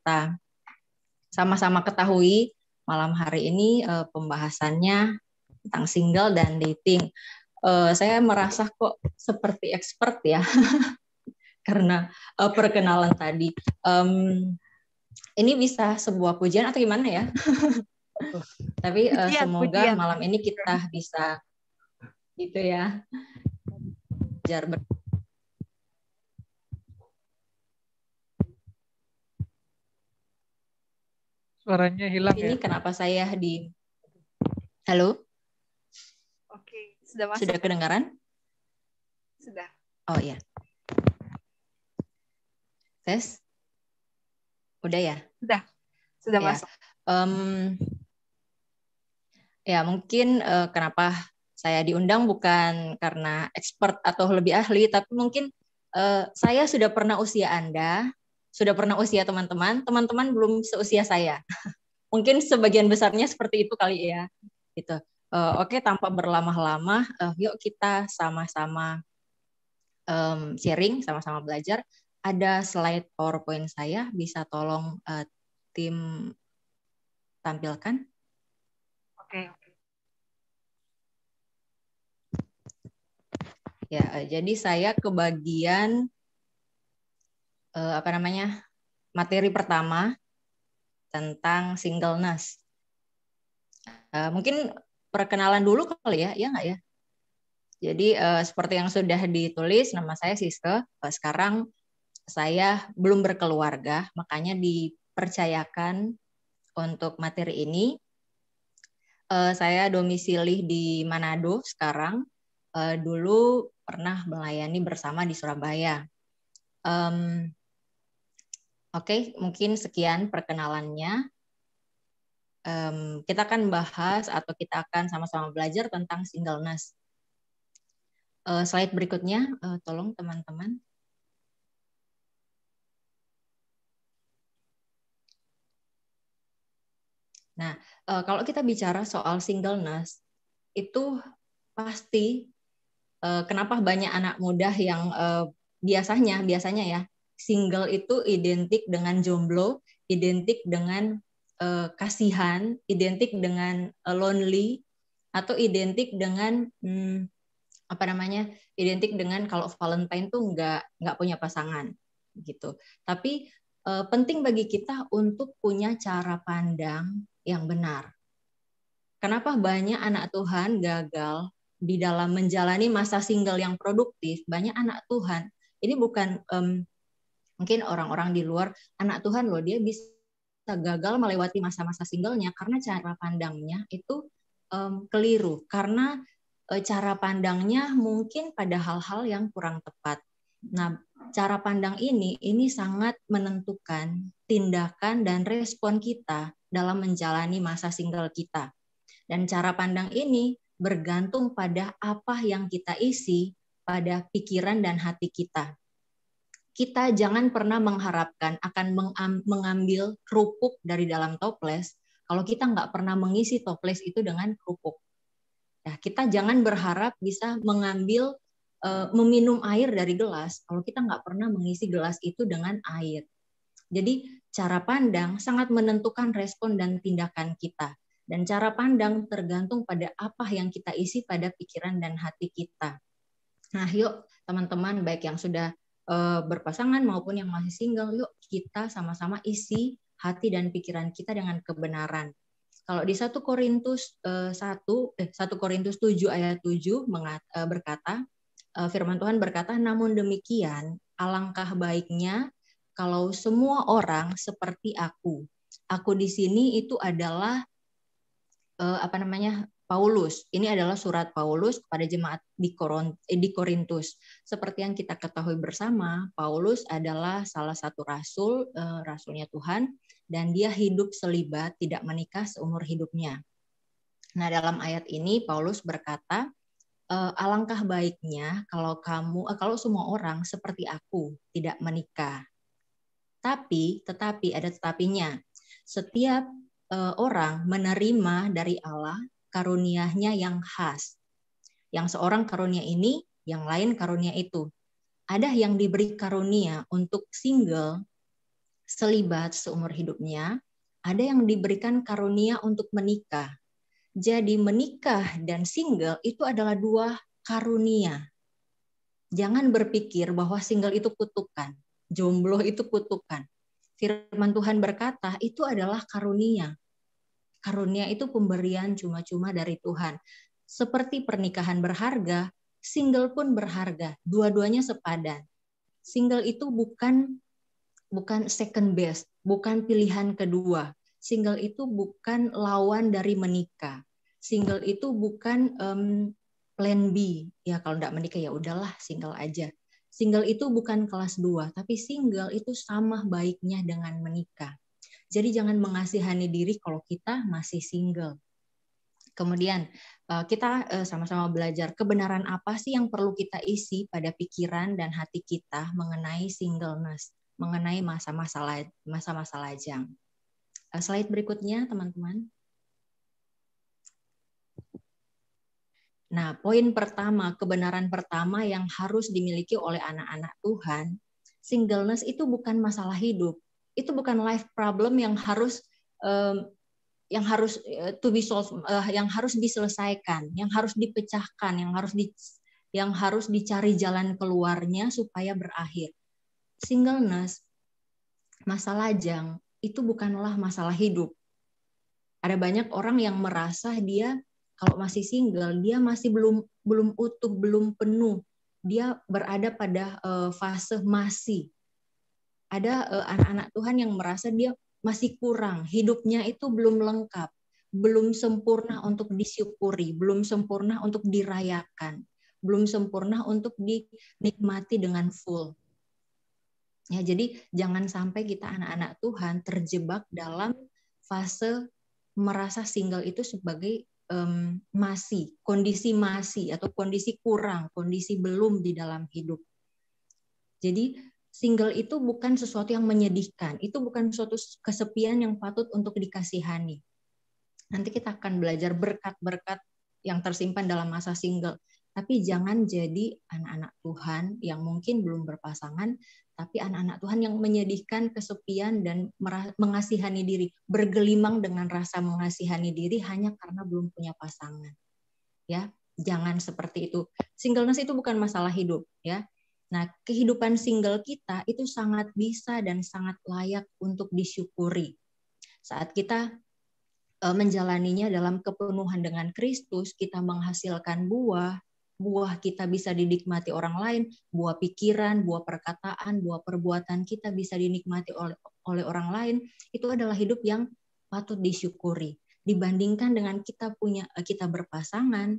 kita. Sama-sama ketahui malam hari ini uh, pembahasannya tentang single dan dating. Uh, saya merasa kok seperti expert ya karena uh, perkenalan tadi. Um, ini bisa sebuah pujian atau gimana ya? Tapi uh, semoga malam ini kita bisa gitu ya belajar Suaranya hilang Ini ya. kenapa saya di... Halo? Oke, sudah masuk. Sudah kedengaran? Sudah. Oh iya. Tes? Udah ya? Sudah. Sudah ya. masuk. Um, ya mungkin uh, kenapa saya diundang bukan karena expert atau lebih ahli, tapi mungkin uh, saya sudah pernah usia Anda, sudah pernah usia teman-teman, teman-teman belum seusia saya. Mungkin sebagian besarnya seperti itu kali ya. Gitu. Uh, Oke, okay, tanpa berlama-lama, uh, eh, yuk kita sama-sama um, sharing, sama-sama belajar. Ada slide PowerPoint saya, bisa tolong uh, tim tampilkan. Oke. Okay. Ya, jadi saya ke bagian uh, apa namanya materi pertama tentang singleness. Uh, mungkin perkenalan dulu kali ya, ya nggak ya? Jadi uh, seperti yang sudah ditulis, nama saya Siska. sekarang saya belum berkeluarga, makanya dipercayakan untuk materi ini. Uh, saya domisili di Manado sekarang. Uh, dulu pernah melayani bersama di Surabaya. Um, Oke, mungkin sekian perkenalannya. Um, kita akan bahas atau kita akan sama-sama belajar tentang singleness. Uh, slide berikutnya, uh, tolong teman-teman. Nah, uh, kalau kita bicara soal singleness, itu pasti uh, kenapa banyak anak muda yang uh, biasanya biasanya ya single itu identik dengan jomblo, identik dengan uh, kasihan, identik dengan uh, lonely, atau identik dengan hmm, apa namanya, identik dengan kalau Valentine tuh nggak nggak punya pasangan gitu. Tapi uh, penting bagi kita untuk punya cara pandang yang benar. Kenapa banyak anak Tuhan gagal di dalam menjalani masa single yang produktif? Banyak anak Tuhan ini bukan um, Mungkin orang-orang di luar anak Tuhan loh dia bisa gagal melewati masa-masa singlenya karena cara pandangnya itu um, keliru karena e, cara pandangnya mungkin pada hal-hal yang kurang tepat. Nah, cara pandang ini ini sangat menentukan tindakan dan respon kita dalam menjalani masa single kita. Dan cara pandang ini bergantung pada apa yang kita isi pada pikiran dan hati kita kita jangan pernah mengharapkan akan mengambil kerupuk dari dalam toples kalau kita nggak pernah mengisi toples itu dengan kerupuk. Nah, kita jangan berharap bisa mengambil eh, meminum air dari gelas kalau kita nggak pernah mengisi gelas itu dengan air. Jadi cara pandang sangat menentukan respon dan tindakan kita. Dan cara pandang tergantung pada apa yang kita isi pada pikiran dan hati kita. Nah, yuk teman-teman baik yang sudah Eh, berpasangan maupun yang masih single, yuk kita sama-sama isi hati dan pikiran kita dengan kebenaran. Kalau di 1 Korintus uh, 1 eh 1 eh, Korintus 7 ayat 7 mengat, eh, berkata firman Tuhan berkata, "Namun demikian, alangkah baiknya kalau semua orang seperti aku." Aku di sini itu adalah apa namanya? Paulus. Ini adalah surat Paulus kepada jemaat eh, di, Korintus. Seperti yang kita ketahui bersama, Paulus adalah salah satu rasul, eh, rasulnya Tuhan, dan dia hidup selibat, tidak menikah seumur hidupnya. Nah, dalam ayat ini Paulus berkata, eh, alangkah baiknya kalau kamu, kalau semua orang seperti aku tidak menikah. Tapi, tetapi ada tetapinya. Setiap orang menerima dari Allah karuniahnya yang khas. Yang seorang karunia ini, yang lain karunia itu. Ada yang diberi karunia untuk single, selibat seumur hidupnya, ada yang diberikan karunia untuk menikah. Jadi menikah dan single itu adalah dua karunia. Jangan berpikir bahwa single itu kutukan, jomblo itu kutukan. Firman Tuhan berkata, itu adalah karunia karunia itu pemberian cuma-cuma dari Tuhan. Seperti pernikahan berharga, single pun berharga, dua-duanya sepadan. Single itu bukan bukan second best, bukan pilihan kedua. Single itu bukan lawan dari menikah. Single itu bukan um, plan B. Ya kalau tidak menikah ya udahlah single aja. Single itu bukan kelas dua, tapi single itu sama baiknya dengan menikah. Jadi jangan mengasihani diri kalau kita masih single. Kemudian eh, kita eh, sama-sama belajar kebenaran apa sih yang perlu kita isi pada pikiran dan hati kita mengenai singleness, mengenai masa-masa masa-masa lajang. Eh, slide berikutnya teman-teman. Nah, poin pertama, kebenaran pertama yang harus dimiliki oleh anak-anak Tuhan, singleness itu bukan masalah hidup, itu bukan life problem yang harus um, yang harus eh, to be solved, uh, eh, yang harus diselesaikan, yang harus dipecahkan, yang harus di, yang harus dicari jalan keluarnya supaya berakhir. Singleness, masalah jang itu bukanlah masalah hidup. Ada banyak orang yang merasa dia kalau masih single, dia masih belum belum utuh, belum penuh. Dia berada pada uh, fase masih ada eh, anak-anak Tuhan yang merasa dia masih kurang, hidupnya itu belum lengkap, belum sempurna untuk disyukuri, belum sempurna untuk dirayakan, belum sempurna untuk dinikmati dengan full. Ya, jadi jangan sampai kita anak-anak Tuhan terjebak dalam fase merasa single itu sebagai um, masih, kondisi masih atau kondisi kurang, kondisi belum di dalam hidup. Jadi single itu bukan sesuatu yang menyedihkan, itu bukan suatu kesepian yang patut untuk dikasihani. Nanti kita akan belajar berkat-berkat yang tersimpan dalam masa single. Tapi jangan jadi anak-anak Tuhan yang mungkin belum berpasangan, tapi anak-anak Tuhan yang menyedihkan kesepian dan mengasihani diri, bergelimang dengan rasa mengasihani diri hanya karena belum punya pasangan. Ya, jangan seperti itu. Singleness itu bukan masalah hidup, ya Nah, kehidupan single kita itu sangat bisa dan sangat layak untuk disyukuri. Saat kita e, menjalaninya dalam kepenuhan dengan Kristus, kita menghasilkan buah, buah kita bisa dinikmati orang lain, buah pikiran, buah perkataan, buah perbuatan kita bisa dinikmati oleh oleh orang lain, itu adalah hidup yang patut disyukuri. Dibandingkan dengan kita punya e, kita berpasangan,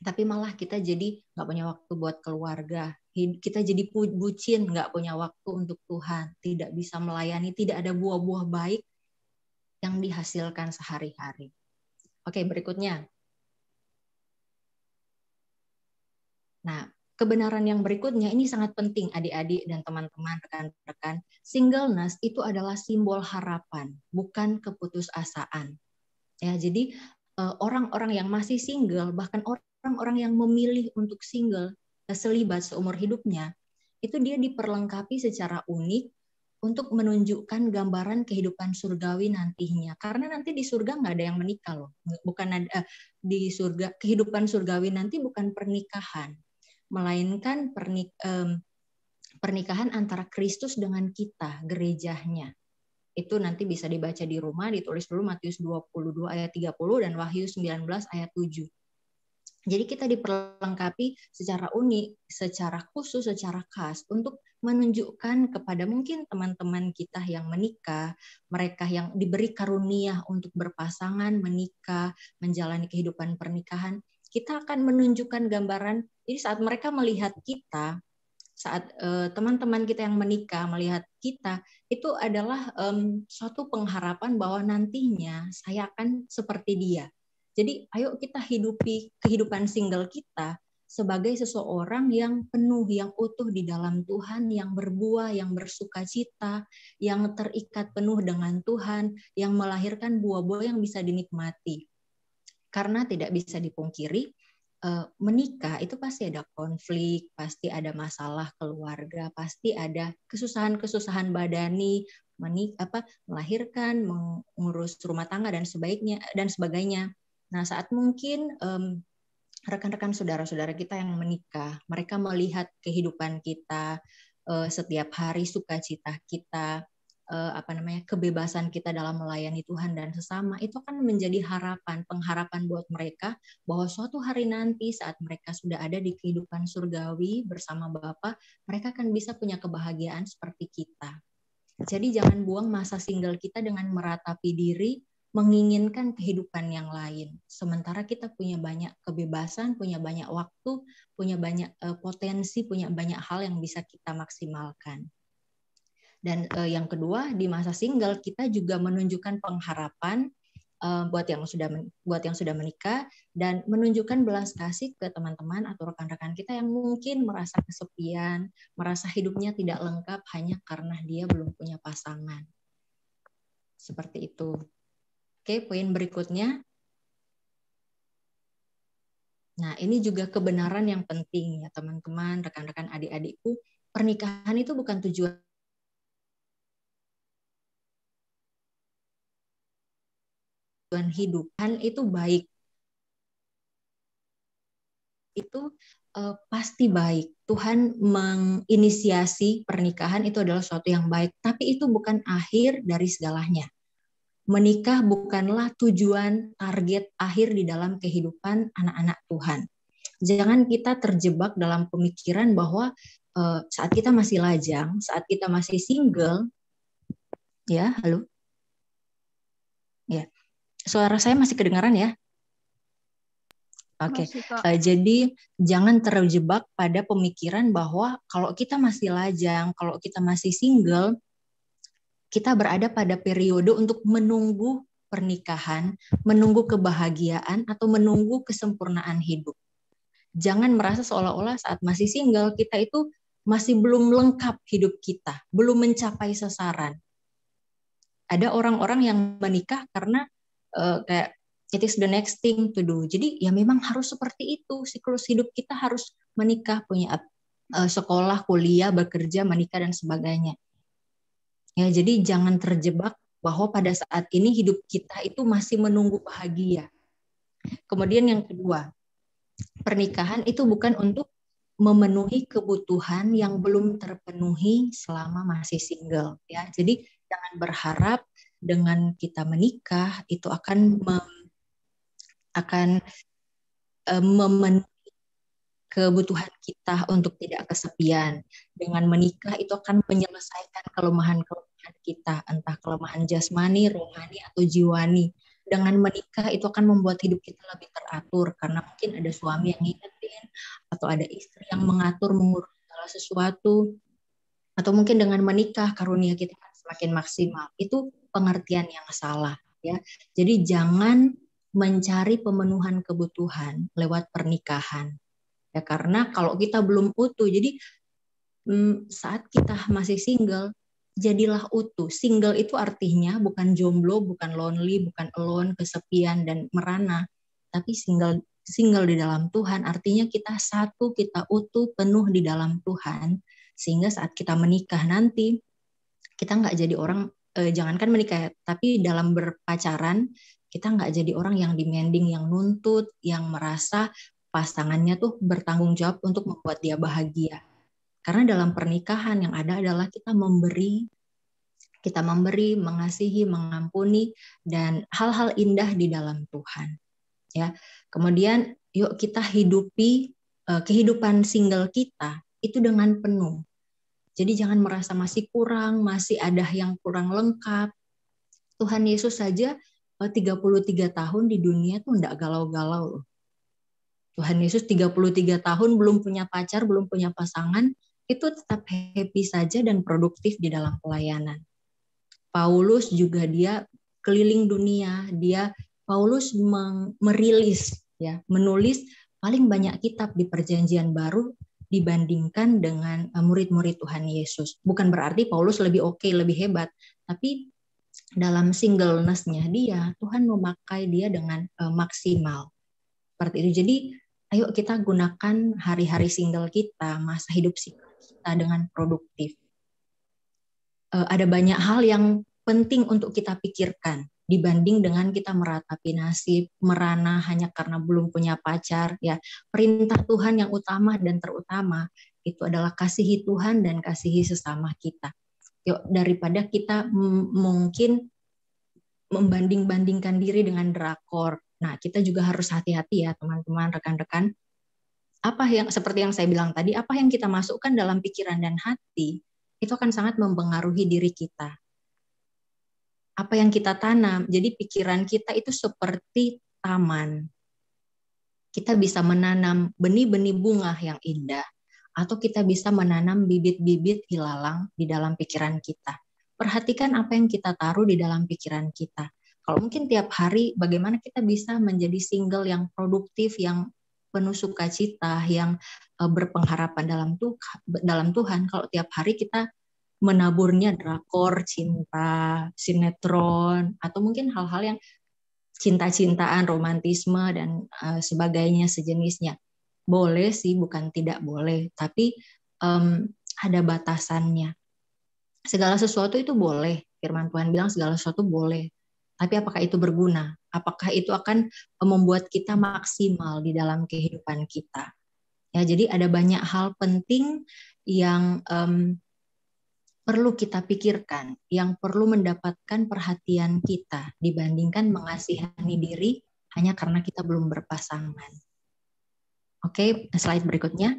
tapi malah kita jadi nggak punya waktu buat keluarga, kita jadi bucin, nggak punya waktu untuk Tuhan, tidak bisa melayani, tidak ada buah-buah baik yang dihasilkan sehari-hari. Oke, berikutnya. Nah, kebenaran yang berikutnya ini sangat penting adik-adik dan teman-teman rekan-rekan. Singleness itu adalah simbol harapan, bukan keputusasaan. Ya, jadi eh, orang-orang yang masih single bahkan orang orang-orang yang memilih untuk single selibat seumur hidupnya, itu dia diperlengkapi secara unik untuk menunjukkan gambaran kehidupan surgawi nantinya. Karena nanti di surga nggak ada yang menikah loh. Bukan ada eh, di surga kehidupan surgawi nanti bukan pernikahan, melainkan pernik, eh, pernikahan antara Kristus dengan kita, gerejanya. Itu nanti bisa dibaca di rumah, ditulis dulu Matius 22 ayat 30 dan Wahyu 19 ayat 7. Jadi kita diperlengkapi secara unik, secara khusus, secara khas untuk menunjukkan kepada mungkin teman-teman kita yang menikah, mereka yang diberi karunia untuk berpasangan, menikah, menjalani kehidupan pernikahan, kita akan menunjukkan gambaran. Jadi saat mereka melihat kita, saat eh, teman-teman kita yang menikah melihat kita, itu adalah mmm, suatu pengharapan bahwa nantinya saya akan seperti dia jadi ayo kita hidupi kehidupan single kita sebagai seseorang yang penuh, yang utuh di dalam Tuhan, yang berbuah, yang bersuka cita, yang terikat penuh dengan Tuhan, yang melahirkan buah-buah yang bisa dinikmati. Karena tidak bisa dipungkiri, eh, menikah itu pasti ada konflik, pasti ada masalah keluarga, pasti ada kesusahan-kesusahan badani, menik apa melahirkan, mengurus rumah tangga dan sebaiknya dan sebagainya. Nah, saat mungkin um, rekan-rekan saudara-saudara kita yang menikah, mereka melihat kehidupan kita uh, setiap hari, sukacita kita, uh, apa namanya kebebasan kita dalam melayani Tuhan dan sesama itu kan menjadi harapan, pengharapan buat mereka bahwa suatu hari nanti saat mereka sudah ada di kehidupan surgawi bersama Bapa, mereka akan bisa punya kebahagiaan seperti kita. Jadi jangan buang masa single kita dengan meratapi diri menginginkan kehidupan yang lain. Sementara kita punya banyak kebebasan, punya banyak waktu, punya banyak eh, potensi, punya banyak hal yang bisa kita maksimalkan. Dan eh, yang kedua, di masa single kita juga menunjukkan pengharapan eh, buat yang sudah buat yang sudah menikah dan menunjukkan belas kasih ke teman-teman atau rekan-rekan kita yang mungkin merasa kesepian, merasa hidupnya tidak lengkap hanya karena dia belum punya pasangan. Seperti itu. Oke, poin berikutnya. Nah, ini juga kebenaran yang penting ya teman-teman, rekan-rekan adik-adikku. Pernikahan itu bukan tujuan tujuan hidup kan itu baik itu eh, pasti baik Tuhan menginisiasi pernikahan itu adalah suatu yang baik tapi itu bukan akhir dari segalanya menikah bukanlah tujuan target akhir di dalam kehidupan anak-anak Tuhan. Jangan kita terjebak dalam pemikiran bahwa uh, saat kita masih lajang, saat kita masih single, ya, halo, ya, suara saya masih kedengaran ya? Oke, okay. uh, eh, jadi jangan terjebak pada pemikiran bahwa kalau kita masih lajang, kalau kita masih single, kita berada pada periode untuk menunggu pernikahan, menunggu kebahagiaan, atau menunggu kesempurnaan hidup. Jangan merasa seolah-olah saat masih single kita itu masih belum lengkap hidup kita, belum mencapai sasaran. Ada orang-orang yang menikah karena uh, kayak it is the next thing to do. Jadi ya memang harus seperti itu siklus hidup kita harus menikah, punya uh, sekolah, kuliah, bekerja, menikah dan sebagainya. Ya, jadi jangan terjebak bahwa pada saat ini hidup kita itu masih menunggu bahagia. Kemudian yang kedua, pernikahan itu bukan untuk memenuhi kebutuhan yang belum terpenuhi selama masih single ya. Jadi jangan berharap dengan kita menikah itu akan mem, akan eh, memenuhi kebutuhan kita untuk tidak kesepian. Dengan menikah itu akan menyelesaikan kelemahan-kelemahan kita, entah kelemahan jasmani, rohani, atau jiwani. Dengan menikah itu akan membuat hidup kita lebih teratur, karena mungkin ada suami yang ngingetin, atau ada istri yang mengatur, mengurus segala sesuatu. Atau mungkin dengan menikah, karunia kita semakin maksimal. Itu pengertian yang salah. ya. Jadi jangan mencari pemenuhan kebutuhan lewat pernikahan ya karena kalau kita belum utuh jadi mmm, saat kita masih single jadilah utuh single itu artinya bukan jomblo bukan lonely bukan alone kesepian dan merana tapi single single di dalam Tuhan artinya kita satu kita utuh penuh di dalam Tuhan sehingga saat kita menikah nanti kita nggak jadi orang eh, jangankan menikah ya, tapi dalam berpacaran kita nggak jadi orang yang demanding yang nuntut yang merasa pasangannya tuh bertanggung jawab untuk membuat dia bahagia. Karena dalam pernikahan yang ada adalah kita memberi kita memberi, mengasihi, mengampuni dan hal-hal indah di dalam Tuhan. Ya. Kemudian yuk kita hidupi eh, kehidupan single kita itu dengan penuh. Jadi jangan merasa masih kurang, masih ada yang kurang lengkap. Tuhan Yesus saja 33 eh, tahun di dunia tuh enggak galau-galau loh. Tuhan Yesus 33 tahun belum punya pacar, belum punya pasangan, itu tetap happy saja dan produktif di dalam pelayanan. Paulus juga dia keliling dunia, dia Paulus merilis ya, menulis paling banyak kitab di Perjanjian Baru dibandingkan dengan eh, murid-murid Tuhan Yesus. Bukan berarti Paulus lebih oke, okay, lebih hebat, tapi dalam singlenessnya dia, Tuhan memakai dia dengan uh, maksimal. Seperti itu. Jadi ayo kita gunakan hari-hari single kita, masa hidup single kita dengan produktif. Eh, ada banyak hal yang penting untuk kita pikirkan dibanding dengan kita meratapi nasib, merana hanya karena belum punya pacar. Ya, perintah Tuhan yang utama dan terutama itu adalah kasihi Tuhan dan kasihi sesama kita. Yuk daripada kita mungkin membanding-bandingkan diri dengan drakor, Nah, kita juga harus hati-hati ya teman-teman, rekan-rekan. Apa yang seperti yang saya bilang tadi, apa yang kita masukkan dalam pikiran dan hati itu akan sangat mempengaruhi diri kita. Apa yang kita tanam. Jadi pikiran kita itu seperti taman. Kita bisa menanam benih-benih bunga yang indah atau kita bisa menanam bibit-bibit hilalang di dalam pikiran kita. Perhatikan apa yang kita taruh di dalam pikiran kita kalau mungkin tiap hari bagaimana kita bisa menjadi single yang produktif, yang penuh sukacita, yang eh, berpengharapan dalam Tuhan, dalam Tuhan. Kalau tiap hari kita menaburnya drakor, cinta, sinetron, atau mungkin hal-hal yang cinta-cintaan, romantisme dan uh, sebagainya sejenisnya. Boleh sih, bukan tidak boleh, tapi um, ada batasannya. Segala sesuatu itu boleh. Firman Tuhan bilang segala sesuatu boleh, tapi apakah itu berguna? Apakah itu akan eh, membuat kita maksimal di dalam kehidupan kita? Ya, jadi ada banyak hal penting yang um, perlu kita pikirkan, yang perlu mendapatkan perhatian kita dibandingkan mengasihani diri hanya karena kita belum berpasangan. Oke, okay, slide berikutnya.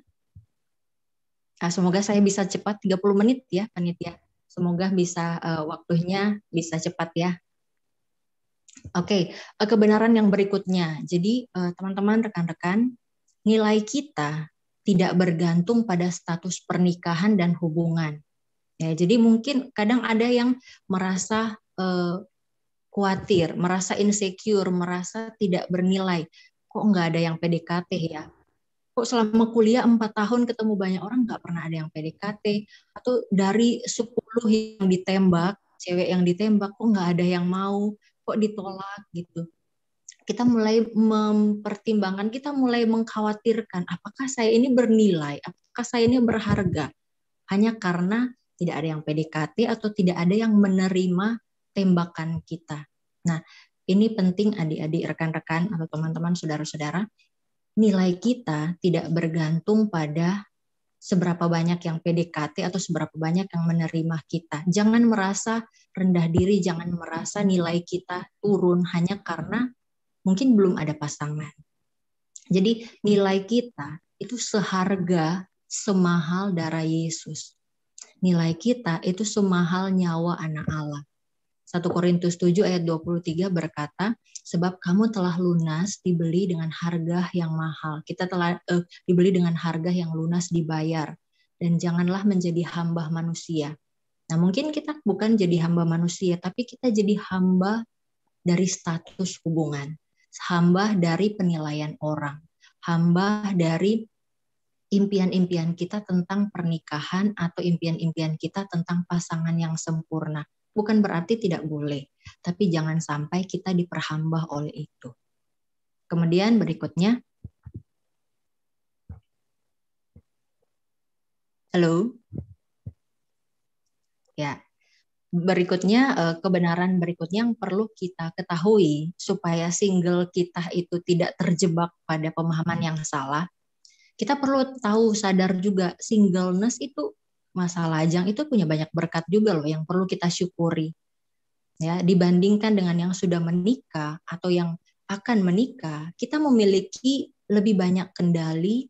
Ah, semoga saya bisa cepat 30 menit ya, panitia. Semoga bisa uh, waktunya bisa cepat ya Oke, okay, eh, kebenaran yang berikutnya. Jadi eh, teman-teman rekan-rekan, nilai kita tidak bergantung pada status pernikahan dan hubungan. Ya, jadi mungkin kadang ada yang merasa eh, khawatir, merasa insecure, merasa tidak bernilai. Kok nggak ada yang PDKT ya? Kok selama kuliah 4 tahun ketemu banyak orang nggak pernah ada yang PDKT? Atau dari 10 yang ditembak, cewek yang ditembak kok nggak ada yang mau? kok ditolak gitu kita mulai mempertimbangkan, kita mulai mengkhawatirkan apakah saya ini bernilai, apakah saya ini berharga hanya karena tidak ada yang PDKT atau tidak ada yang menerima tembakan kita. Nah, ini penting adik-adik, rekan-rekan atau teman-teman saudara-saudara, nilai kita tidak bergantung pada seberapa banyak yang PDKT atau seberapa banyak yang menerima kita. Jangan merasa rendah diri, jangan merasa nilai kita turun hanya karena mungkin belum ada pasangan. Jadi nilai kita itu seharga semahal darah Yesus. Nilai kita itu semahal nyawa anak Allah. 1 Korintus 7 ayat 23 berkata, sebab kamu telah lunas dibeli dengan harga yang mahal. Kita telah eh, dibeli dengan harga yang lunas dibayar dan janganlah menjadi hamba manusia. Nah, mungkin kita bukan jadi hamba manusia, tapi kita jadi hamba dari status hubungan, hamba dari penilaian orang, hamba dari impian-impian kita tentang pernikahan atau impian-impian kita tentang pasangan yang sempurna bukan berarti tidak boleh, tapi jangan sampai kita diperhambah oleh itu. Kemudian berikutnya. Halo. Ya. Berikutnya eh, kebenaran berikutnya yang perlu kita ketahui supaya single kita itu tidak terjebak pada pemahaman yang salah. Kita perlu tahu sadar juga singleness itu masa lajang itu punya banyak berkat juga loh yang perlu kita syukuri. Ya, dibandingkan dengan yang sudah menikah atau yang akan menikah, kita memiliki lebih banyak kendali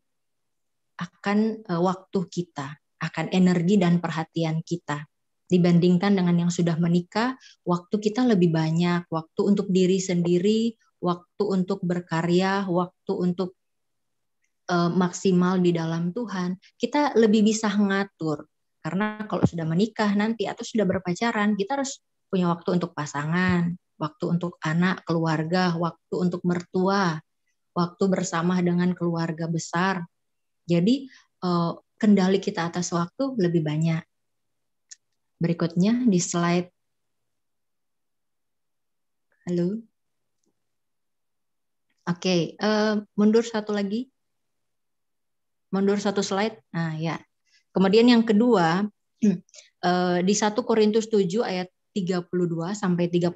akan eh, waktu kita, akan energi dan perhatian kita. Dibandingkan dengan yang sudah menikah, waktu kita lebih banyak, waktu untuk diri sendiri, waktu untuk berkarya, waktu untuk uh, maksimal di dalam Tuhan, kita lebih bisa ngatur. Karena kalau sudah menikah nanti atau sudah berpacaran, kita harus punya waktu untuk pasangan, waktu untuk anak, keluarga, waktu untuk mertua, waktu bersama dengan keluarga besar. Jadi eh, kendali kita atas waktu lebih banyak. Berikutnya di slide Halo. Oke, eh, mundur satu lagi. Mundur satu slide. Nah, ya. Kemudian yang kedua, hmm. eh, di 1 Korintus 7 ayat 32 sampai 35,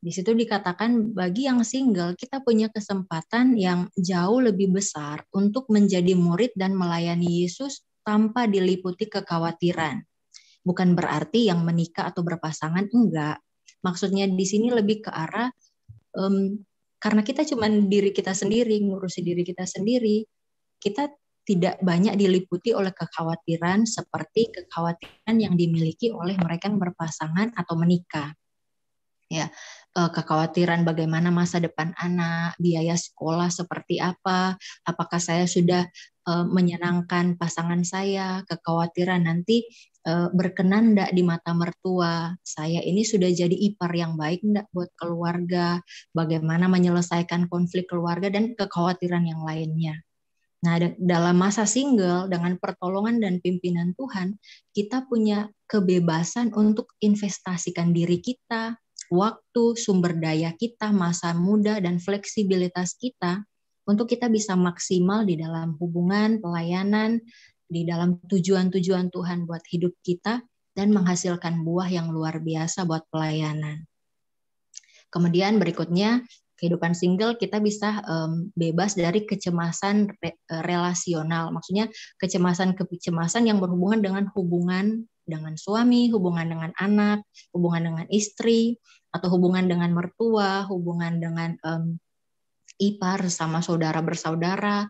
di situ dikatakan bagi yang single kita punya kesempatan yang jauh lebih besar untuk menjadi murid dan melayani Yesus tanpa diliputi kekhawatiran. Bukan berarti yang menikah atau berpasangan enggak. Maksudnya di sini lebih ke arah um, karena kita cuma diri kita sendiri, ngurusi diri kita sendiri, kita tidak banyak diliputi oleh kekhawatiran seperti kekhawatiran yang dimiliki oleh mereka yang berpasangan atau menikah. Ya, eh, kekhawatiran bagaimana masa depan anak, biaya sekolah seperti apa, apakah saya sudah eh, menyenangkan pasangan saya, kekhawatiran nanti eh, berkenan enggak di mata mertua, saya ini sudah jadi ipar yang baik enggak buat keluarga, bagaimana menyelesaikan konflik keluarga dan kekhawatiran yang lainnya. Nah, dalam masa single dengan pertolongan dan pimpinan Tuhan, kita punya kebebasan untuk investasikan diri kita, waktu, sumber daya kita, masa muda dan fleksibilitas kita untuk kita bisa maksimal di dalam hubungan, pelayanan, di dalam tujuan-tujuan Tuhan buat hidup kita dan menghasilkan buah yang luar biasa buat pelayanan. Kemudian berikutnya kehidupan single kita bisa um, bebas dari kecemasan re e, relasional. Maksudnya kecemasan-kecemasan yang berhubungan dengan hubungan dengan suami, hubungan dengan anak, hubungan dengan istri, atau hubungan dengan mertua, hubungan dengan um, ipar sama saudara bersaudara,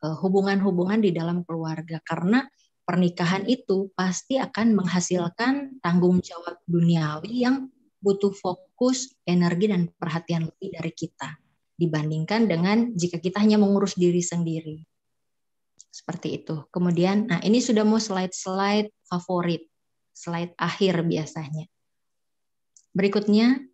e, hubungan-hubungan di dalam keluarga. Karena pernikahan itu pasti akan menghasilkan tanggung jawab duniawi yang butuh fokus, energi, dan perhatian lebih dari kita dibandingkan dengan jika kita hanya mengurus diri sendiri. Seperti itu. Kemudian, nah ini sudah mau slide-slide favorit, slide akhir biasanya. Berikutnya,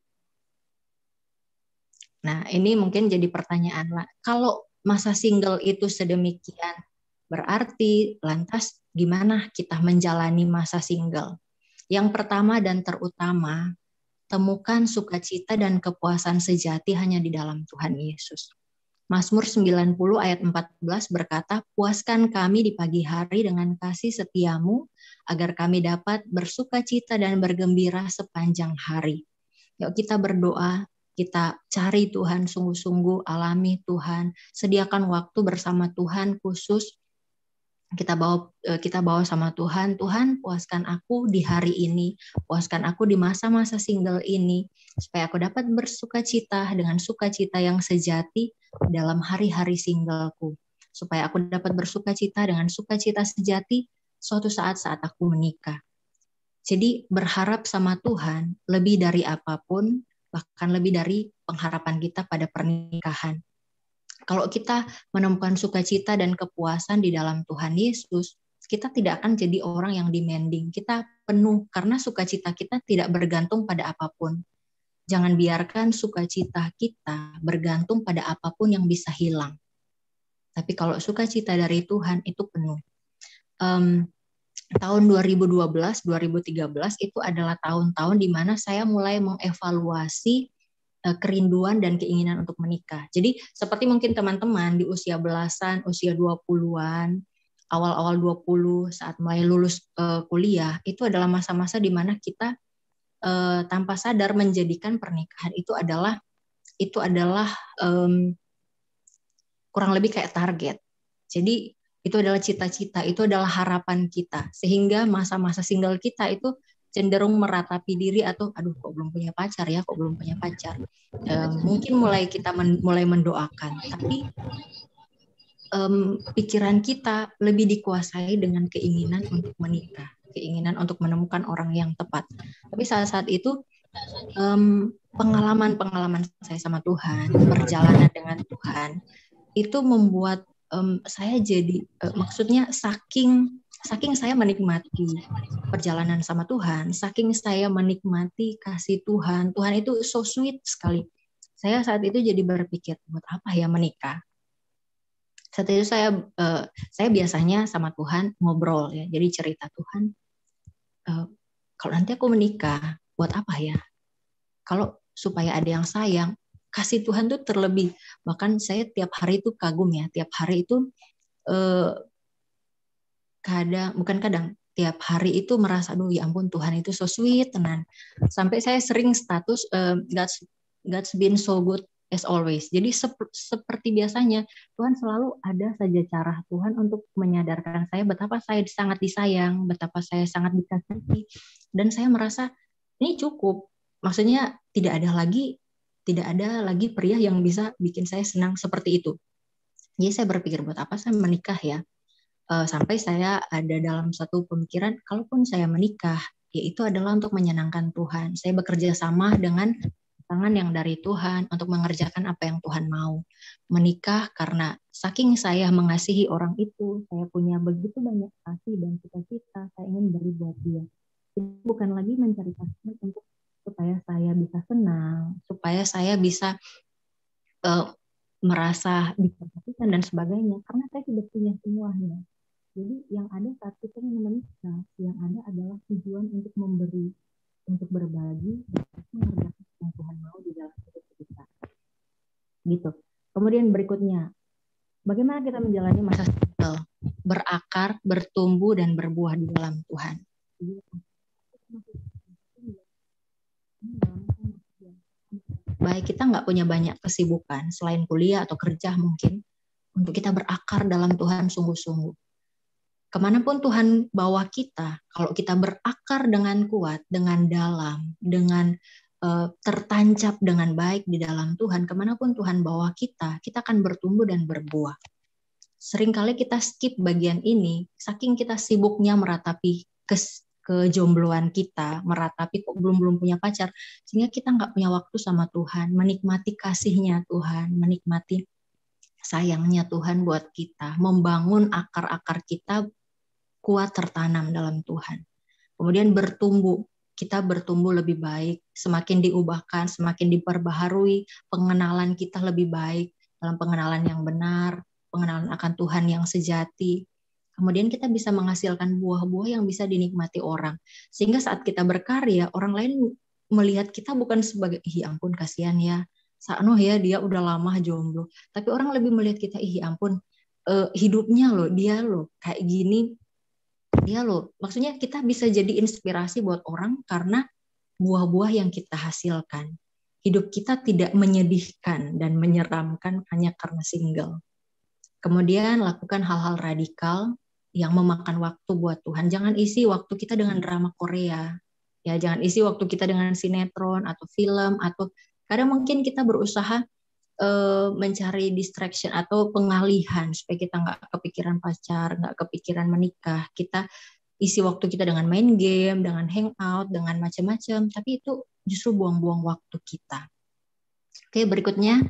nah ini mungkin jadi pertanyaan lah. Kalau masa single itu sedemikian, berarti lantas gimana kita menjalani masa single? Yang pertama dan terutama, temukan sukacita dan kepuasan sejati hanya di dalam Tuhan Yesus. Mazmur 90 ayat 14 berkata, Puaskan kami di pagi hari dengan kasih setiamu, agar kami dapat bersukacita dan bergembira sepanjang hari. Yuk kita berdoa, kita cari Tuhan sungguh-sungguh, alami Tuhan, sediakan waktu bersama Tuhan khusus kita bawa eh, kita bawa sama Tuhan Tuhan puaskan aku di hari ini puaskan aku di masa-masa single ini supaya aku dapat bersuka cita dengan sukacita yang sejati dalam hari-hari singleku supaya aku dapat bersuka cita dengan sukacita sejati suatu saat saat aku menikah jadi berharap sama Tuhan lebih dari apapun bahkan lebih dari pengharapan kita pada pernikahan kalau kita menemukan sukacita dan kepuasan di dalam Tuhan Yesus, kita tidak akan jadi orang yang demanding. Kita penuh karena sukacita kita tidak bergantung pada apapun. Jangan biarkan sukacita kita bergantung pada apapun yang bisa hilang. Tapi kalau sukacita dari Tuhan itu penuh. Um, tahun 2012-2013 itu adalah tahun-tahun di mana saya mulai mengevaluasi Eh, kerinduan dan keinginan untuk menikah. Jadi seperti mungkin teman-teman di usia belasan, usia 20-an, awal-awal 20 saat mulai lulus eh, kuliah, itu adalah masa-masa di mana kita eh, tanpa sadar menjadikan pernikahan itu adalah itu adalah um, kurang lebih kayak target. Jadi itu adalah cita-cita, itu adalah harapan kita. Sehingga masa-masa single kita itu cenderung meratapi diri atau aduh kok belum punya pacar ya kok belum punya pacar e, mungkin mulai kita men, mulai mendoakan tapi um, pikiran kita lebih dikuasai dengan keinginan untuk menikah keinginan untuk menemukan orang yang tepat tapi saat saat itu um, pengalaman pengalaman saya sama Tuhan perjalanan dengan Tuhan itu membuat um, saya jadi uh, maksudnya saking saking saya menikmati perjalanan sama Tuhan, saking saya menikmati kasih Tuhan, Tuhan itu so sweet sekali. Saya saat itu jadi berpikir buat apa ya menikah? Saat itu saya eh, saya biasanya sama Tuhan ngobrol ya, jadi cerita Tuhan. Eh, kalau nanti aku menikah, buat apa ya? Kalau supaya ada yang sayang, kasih Tuhan tuh terlebih. Bahkan saya tiap hari itu kagum ya, tiap hari itu eh, kadang bukan kadang tiap hari itu merasa aduh ya ampun Tuhan itu so sweet tenan sampai saya sering status uh, God's God's been so good as always jadi sep seperti biasanya Tuhan selalu ada saja cara Tuhan untuk menyadarkan saya betapa saya sangat disayang betapa saya sangat dikasihi dan saya merasa ini cukup maksudnya tidak ada lagi tidak ada lagi pria yang bisa bikin saya senang seperti itu jadi saya berpikir buat apa saya menikah ya Eh, sampai saya ada dalam satu pemikiran kalaupun saya menikah yaitu adalah untuk menyenangkan Tuhan. Saya bekerja sama dengan tangan yang dari Tuhan untuk mengerjakan apa yang Tuhan mau. Menikah karena saking saya mengasihi orang itu, saya punya begitu banyak kasih dan cita-cita, saya ingin beri buat dia. Jadi bukan lagi mencari kasih untuk supaya saya bisa senang, supaya saya bisa uh, merasa diperhatikan dan sebagainya, karena saya sudah punya semuanya. Jadi yang ada saat kita menikah, yang ada adalah tujuan untuk memberi, untuk berbagi, mengerjakan yang Tuhan mau di dalam hidup kita. Gitu. Kemudian berikutnya, bagaimana kita menjalani masa single, berakar, bertumbuh, dan berbuah di dalam Tuhan. Baik, kita nggak punya banyak kesibukan selain kuliah atau kerja mungkin untuk kita berakar dalam Tuhan sungguh-sungguh kemanapun Tuhan bawa kita, kalau kita berakar dengan kuat, dengan dalam, dengan uh, tertancap dengan baik di dalam Tuhan, kemanapun Tuhan bawa kita, kita akan bertumbuh dan berbuah. Seringkali kita skip bagian ini, saking kita sibuknya meratapi kes kejombloan kita, meratapi kok belum belum punya pacar, sehingga kita nggak punya waktu sama Tuhan, menikmati kasihnya Tuhan, menikmati sayangnya Tuhan buat kita, membangun akar-akar kita kuat tertanam dalam Tuhan. Kemudian bertumbuh, kita bertumbuh lebih baik, semakin diubahkan, semakin diperbaharui, pengenalan kita lebih baik dalam pengenalan yang benar, pengenalan akan Tuhan yang sejati. Kemudian kita bisa menghasilkan buah-buah yang bisa dinikmati orang. Sehingga saat kita berkarya, orang lain melihat kita bukan sebagai, ih ampun kasihan ya, Sakno ya dia udah lama jomblo. Tapi orang lebih melihat kita, ih ampun, Uh, hidupnya loh, dia loh kayak gini dia loh maksudnya kita bisa jadi inspirasi buat orang karena buah-buah yang kita hasilkan hidup kita tidak menyedihkan dan menyeramkan hanya karena single kemudian lakukan hal-hal radikal yang memakan waktu buat Tuhan jangan isi waktu kita dengan drama Korea ya jangan isi waktu kita dengan sinetron atau film atau kadang mungkin kita berusaha uh, mencari distraction atau pengalihan supaya kita nggak kepikiran pacar, nggak kepikiran menikah. Kita isi waktu kita dengan main game, dengan hangout, dengan macam-macam. Tapi itu justru buang-buang waktu kita. Oke, berikutnya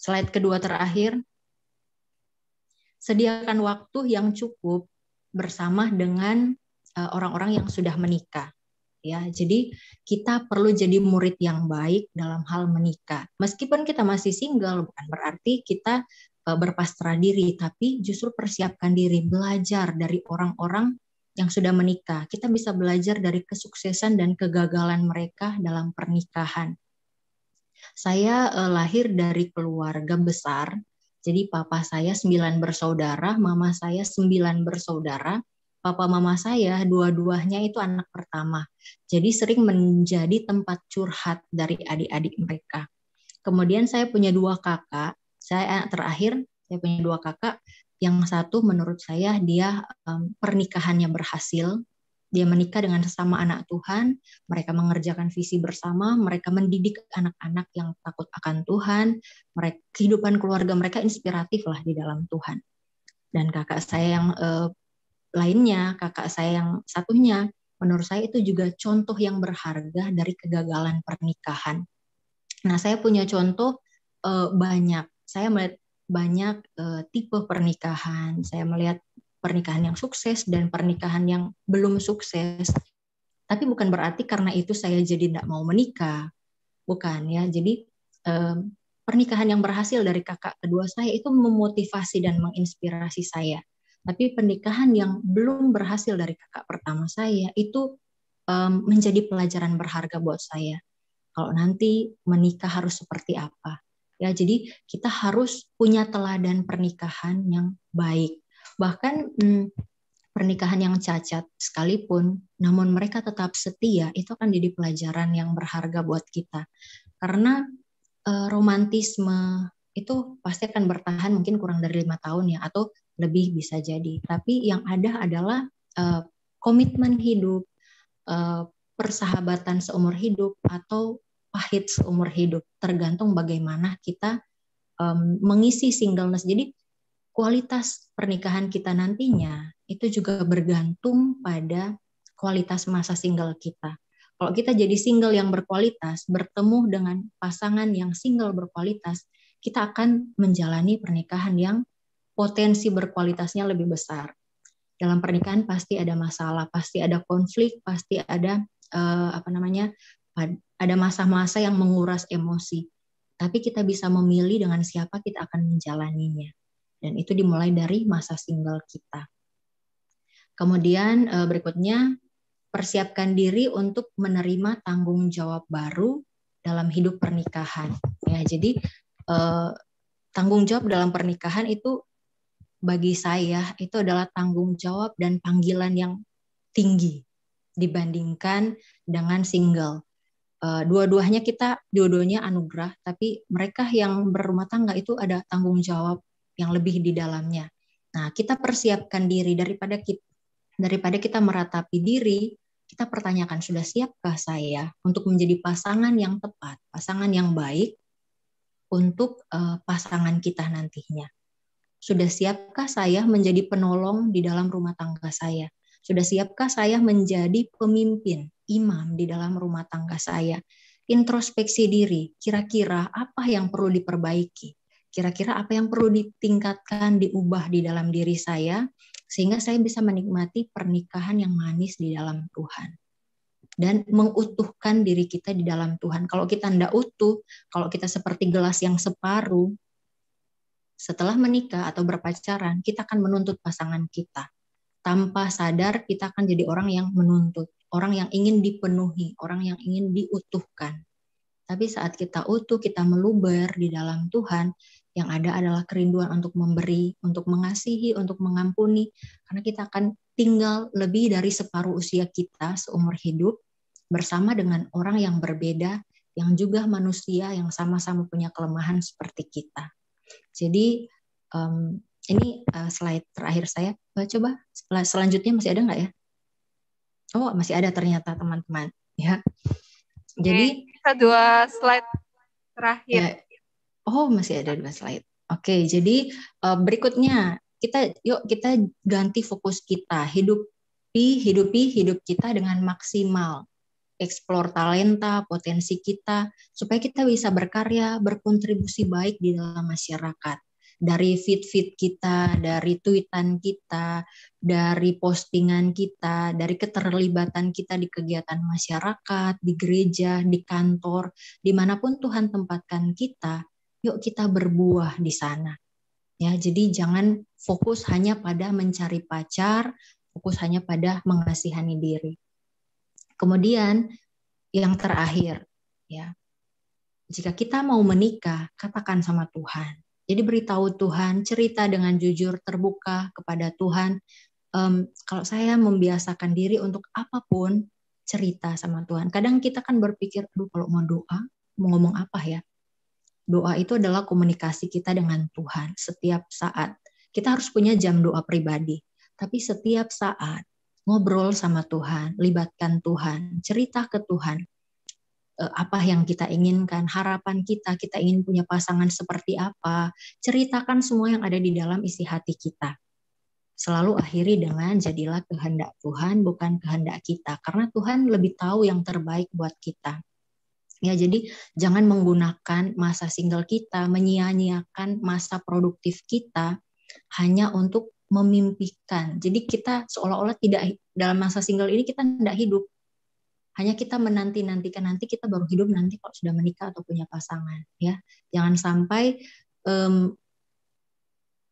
slide kedua terakhir. Sediakan waktu yang cukup bersama dengan eh, orang-orang yang sudah menikah ya. Jadi kita perlu jadi murid yang baik dalam hal menikah. Meskipun kita masih single bukan berarti kita eh, berpasrah diri, tapi justru persiapkan diri, belajar dari orang-orang yang sudah menikah. Kita bisa belajar dari kesuksesan dan kegagalan mereka dalam pernikahan. Saya eh, lahir dari keluarga besar. Jadi papa saya sembilan bersaudara, mama saya sembilan bersaudara, papa mama saya dua-duanya itu anak pertama. Jadi sering menjadi tempat curhat dari adik-adik mereka. Kemudian saya punya dua kakak. Saya anak terakhir, saya punya dua kakak. Yang satu menurut saya dia um, pernikahannya berhasil. Dia menikah dengan sesama anak Tuhan, mereka mengerjakan visi bersama, mereka mendidik anak-anak yang takut akan Tuhan, mereka kehidupan keluarga mereka inspiratif lah di dalam Tuhan dan kakak saya yang uh, lainnya, kakak saya yang satunya, menurut saya itu juga contoh yang berharga dari kegagalan pernikahan. Nah, saya punya contoh eh, banyak. Saya melihat banyak eh, tipe pernikahan. Saya melihat pernikahan yang sukses dan pernikahan yang belum sukses. Tapi bukan berarti karena itu saya jadi tidak mau menikah. Bukan ya. Jadi eh, pernikahan yang berhasil dari kakak kedua saya itu memotivasi dan menginspirasi saya tapi pernikahan yang belum berhasil dari kakak pertama saya itu um, menjadi pelajaran berharga buat saya. Kalau nanti menikah harus seperti apa? Ya, jadi kita harus punya teladan pernikahan yang baik. Bahkan hmm, pernikahan yang cacat sekalipun, namun mereka tetap setia, itu akan jadi pelajaran yang berharga buat kita. Karena eh, romantisme itu pasti akan bertahan mungkin kurang dari lima tahun ya, atau lebih bisa jadi. Tapi yang ada adalah uh, komitmen hidup, uh, persahabatan seumur hidup atau pahit seumur hidup, tergantung bagaimana kita um, mengisi singleness. Jadi kualitas pernikahan kita nantinya itu juga bergantung pada kualitas masa single kita. Kalau kita jadi single yang berkualitas, bertemu dengan pasangan yang single berkualitas, kita akan menjalani pernikahan yang potensi berkualitasnya lebih besar. Dalam pernikahan pasti ada masalah, pasti ada konflik, pasti ada eh, apa namanya? ada masa-masa yang menguras emosi. Tapi kita bisa memilih dengan siapa kita akan menjalaninya. Dan itu dimulai dari masa single kita. Kemudian eh, berikutnya persiapkan diri untuk menerima tanggung jawab baru dalam hidup pernikahan. Ya, jadi eh, tanggung jawab dalam pernikahan itu bagi saya itu adalah tanggung jawab dan panggilan yang tinggi dibandingkan dengan single. Eh, dua-duanya kita, dua-duanya anugerah, tapi mereka yang berumah tangga itu ada tanggung jawab yang lebih di dalamnya. Nah, kita persiapkan diri daripada kita daripada kita meratapi diri, kita pertanyakan sudah siapkah saya untuk menjadi pasangan yang tepat, pasangan yang baik untuk eh, pasangan kita nantinya. Sudah siapkah saya menjadi penolong di dalam rumah tangga saya? Sudah siapkah saya menjadi pemimpin, imam di dalam rumah tangga saya? Introspeksi diri, kira-kira apa yang perlu diperbaiki? Kira-kira apa yang perlu ditingkatkan, diubah di dalam diri saya sehingga saya bisa menikmati pernikahan yang manis di dalam Tuhan dan mengutuhkan diri kita di dalam Tuhan. Kalau kita tidak utuh, kalau kita seperti gelas yang separuh, setelah menikah atau berpacaran, kita akan menuntut pasangan kita. Tanpa sadar, kita akan jadi orang yang menuntut, orang yang ingin dipenuhi, orang yang ingin diutuhkan. Tapi saat kita utuh, kita meluber di dalam Tuhan, yang ada adalah kerinduan untuk memberi, untuk mengasihi, untuk mengampuni, karena kita akan tinggal lebih dari separuh usia kita seumur hidup bersama dengan orang yang berbeda yang juga manusia yang sama-sama punya kelemahan seperti kita. Jadi um, ini uh, slide terakhir saya. Eh, coba coba selanjutnya masih ada nggak ya? Oh masih ada ternyata teman-teman ya. Jadi Oke, dua slide terakhir. Ya, oh masih ada dua slide. Oke jadi uh, berikutnya kita yuk kita ganti fokus kita hidupi hidupi hidup kita dengan maksimal explore talenta, potensi kita, supaya kita bisa berkarya, berkontribusi baik di dalam masyarakat. Dari feed-feed kita, dari tweetan kita, dari postingan kita, dari keterlibatan kita di kegiatan masyarakat, di gereja, di kantor, dimanapun Tuhan tempatkan kita, yuk kita berbuah di sana. Ya, jadi jangan fokus hanya pada mencari pacar, fokus hanya pada mengasihani diri. Kemudian yang terakhir, ya. Jika kita mau menikah, katakan sama Tuhan. Jadi beritahu Tuhan, cerita dengan jujur, terbuka kepada Tuhan. Um, kalau saya membiasakan diri untuk apapun cerita sama Tuhan. Kadang kita kan berpikir, aduh kalau mau doa, mau ngomong apa ya? Doa itu adalah komunikasi kita dengan Tuhan setiap saat. Kita harus punya jam doa pribadi. Tapi setiap saat ngobrol sama Tuhan, libatkan Tuhan, cerita ke Tuhan e, apa yang kita inginkan, harapan kita, kita ingin punya pasangan seperti apa, ceritakan semua yang ada di dalam isi hati kita. Selalu akhiri dengan jadilah kehendak Tuhan bukan kehendak kita karena Tuhan lebih tahu yang terbaik buat kita. Ya, jadi jangan menggunakan masa single kita, menyia-nyiakan masa produktif kita hanya untuk memimpikan. Jadi kita seolah-olah tidak dalam masa single ini kita tidak hidup. Hanya kita menanti-nantikan nanti kita baru hidup nanti kalau sudah menikah atau punya pasangan ya. Jangan sampai um,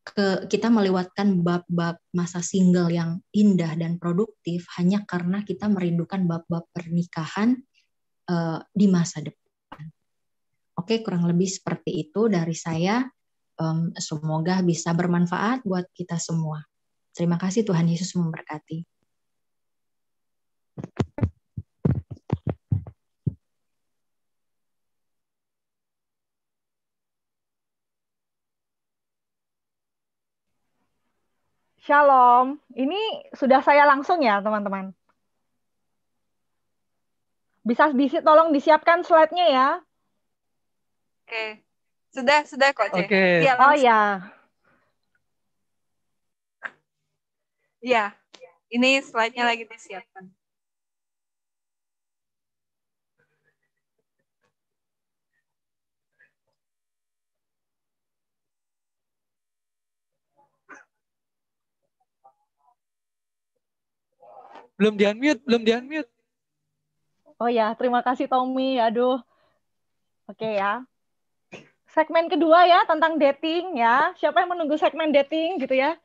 ke kita melewatkan bab-bab masa single yang indah dan produktif hanya karena kita merindukan bab-bab pernikahan uh, di masa depan. Oke, kurang lebih seperti itu dari saya um, semoga bisa bermanfaat buat kita semua. Terima kasih Tuhan Yesus memberkati. Shalom. Ini sudah saya langsung ya, teman-teman. Bisa disi tolong disiapkan slide-nya ya. Oke. Okay. Sudah, sudah kok, Oke. Okay. Ya, oh ya. Ya, ini slide-nya lagi disiapkan. belum di unmute, belum di unmute. Oh ya, terima kasih Tommy. Aduh. Oke okay, ya segmen kedua ya tentang dating ya. Siapa yang menunggu segmen dating gitu ya?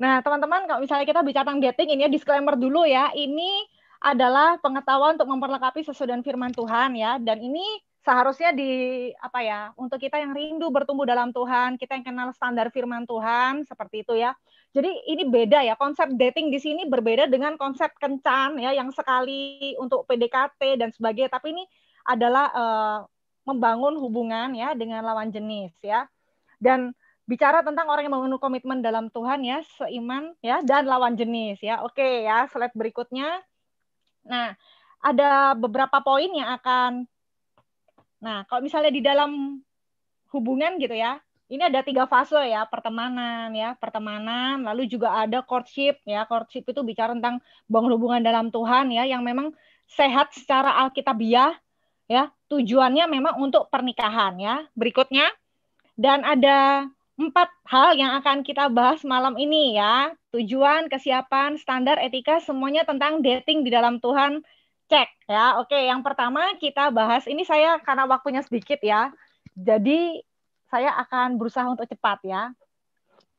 Nah, teman-teman kalau misalnya kita bicara tentang dating ini ya disclaimer dulu ya. Ini adalah pengetahuan untuk memperlengkapi sesuai sesudah firman Tuhan ya dan ini seharusnya di apa ya untuk kita yang rindu bertumbuh dalam Tuhan, kita yang kenal standar firman Tuhan seperti itu ya. Jadi ini beda ya konsep dating di sini berbeda dengan konsep kencan ya yang sekali untuk PDKT dan sebagainya tapi ini adalah uh, membangun hubungan ya dengan lawan jenis ya. Dan bicara tentang orang yang membangun komitmen dalam Tuhan ya, seiman ya dan lawan jenis ya. Oke ya, slide berikutnya. Nah, ada beberapa poin yang akan Nah, kalau misalnya di dalam hubungan gitu ya, ini ada tiga fase ya, pertemanan ya, pertemanan, lalu juga ada courtship ya. Courtship itu bicara tentang bangun hubungan dalam Tuhan ya yang memang sehat secara alkitabiah ya, tujuannya memang untuk pernikahan ya. Berikutnya dan ada empat hal yang akan kita bahas malam ini ya. Tujuan, kesiapan, standar etika semuanya tentang dating di dalam Tuhan cek ya. Oke, yang pertama kita bahas ini saya karena waktunya sedikit ya. Jadi saya akan berusaha untuk cepat ya.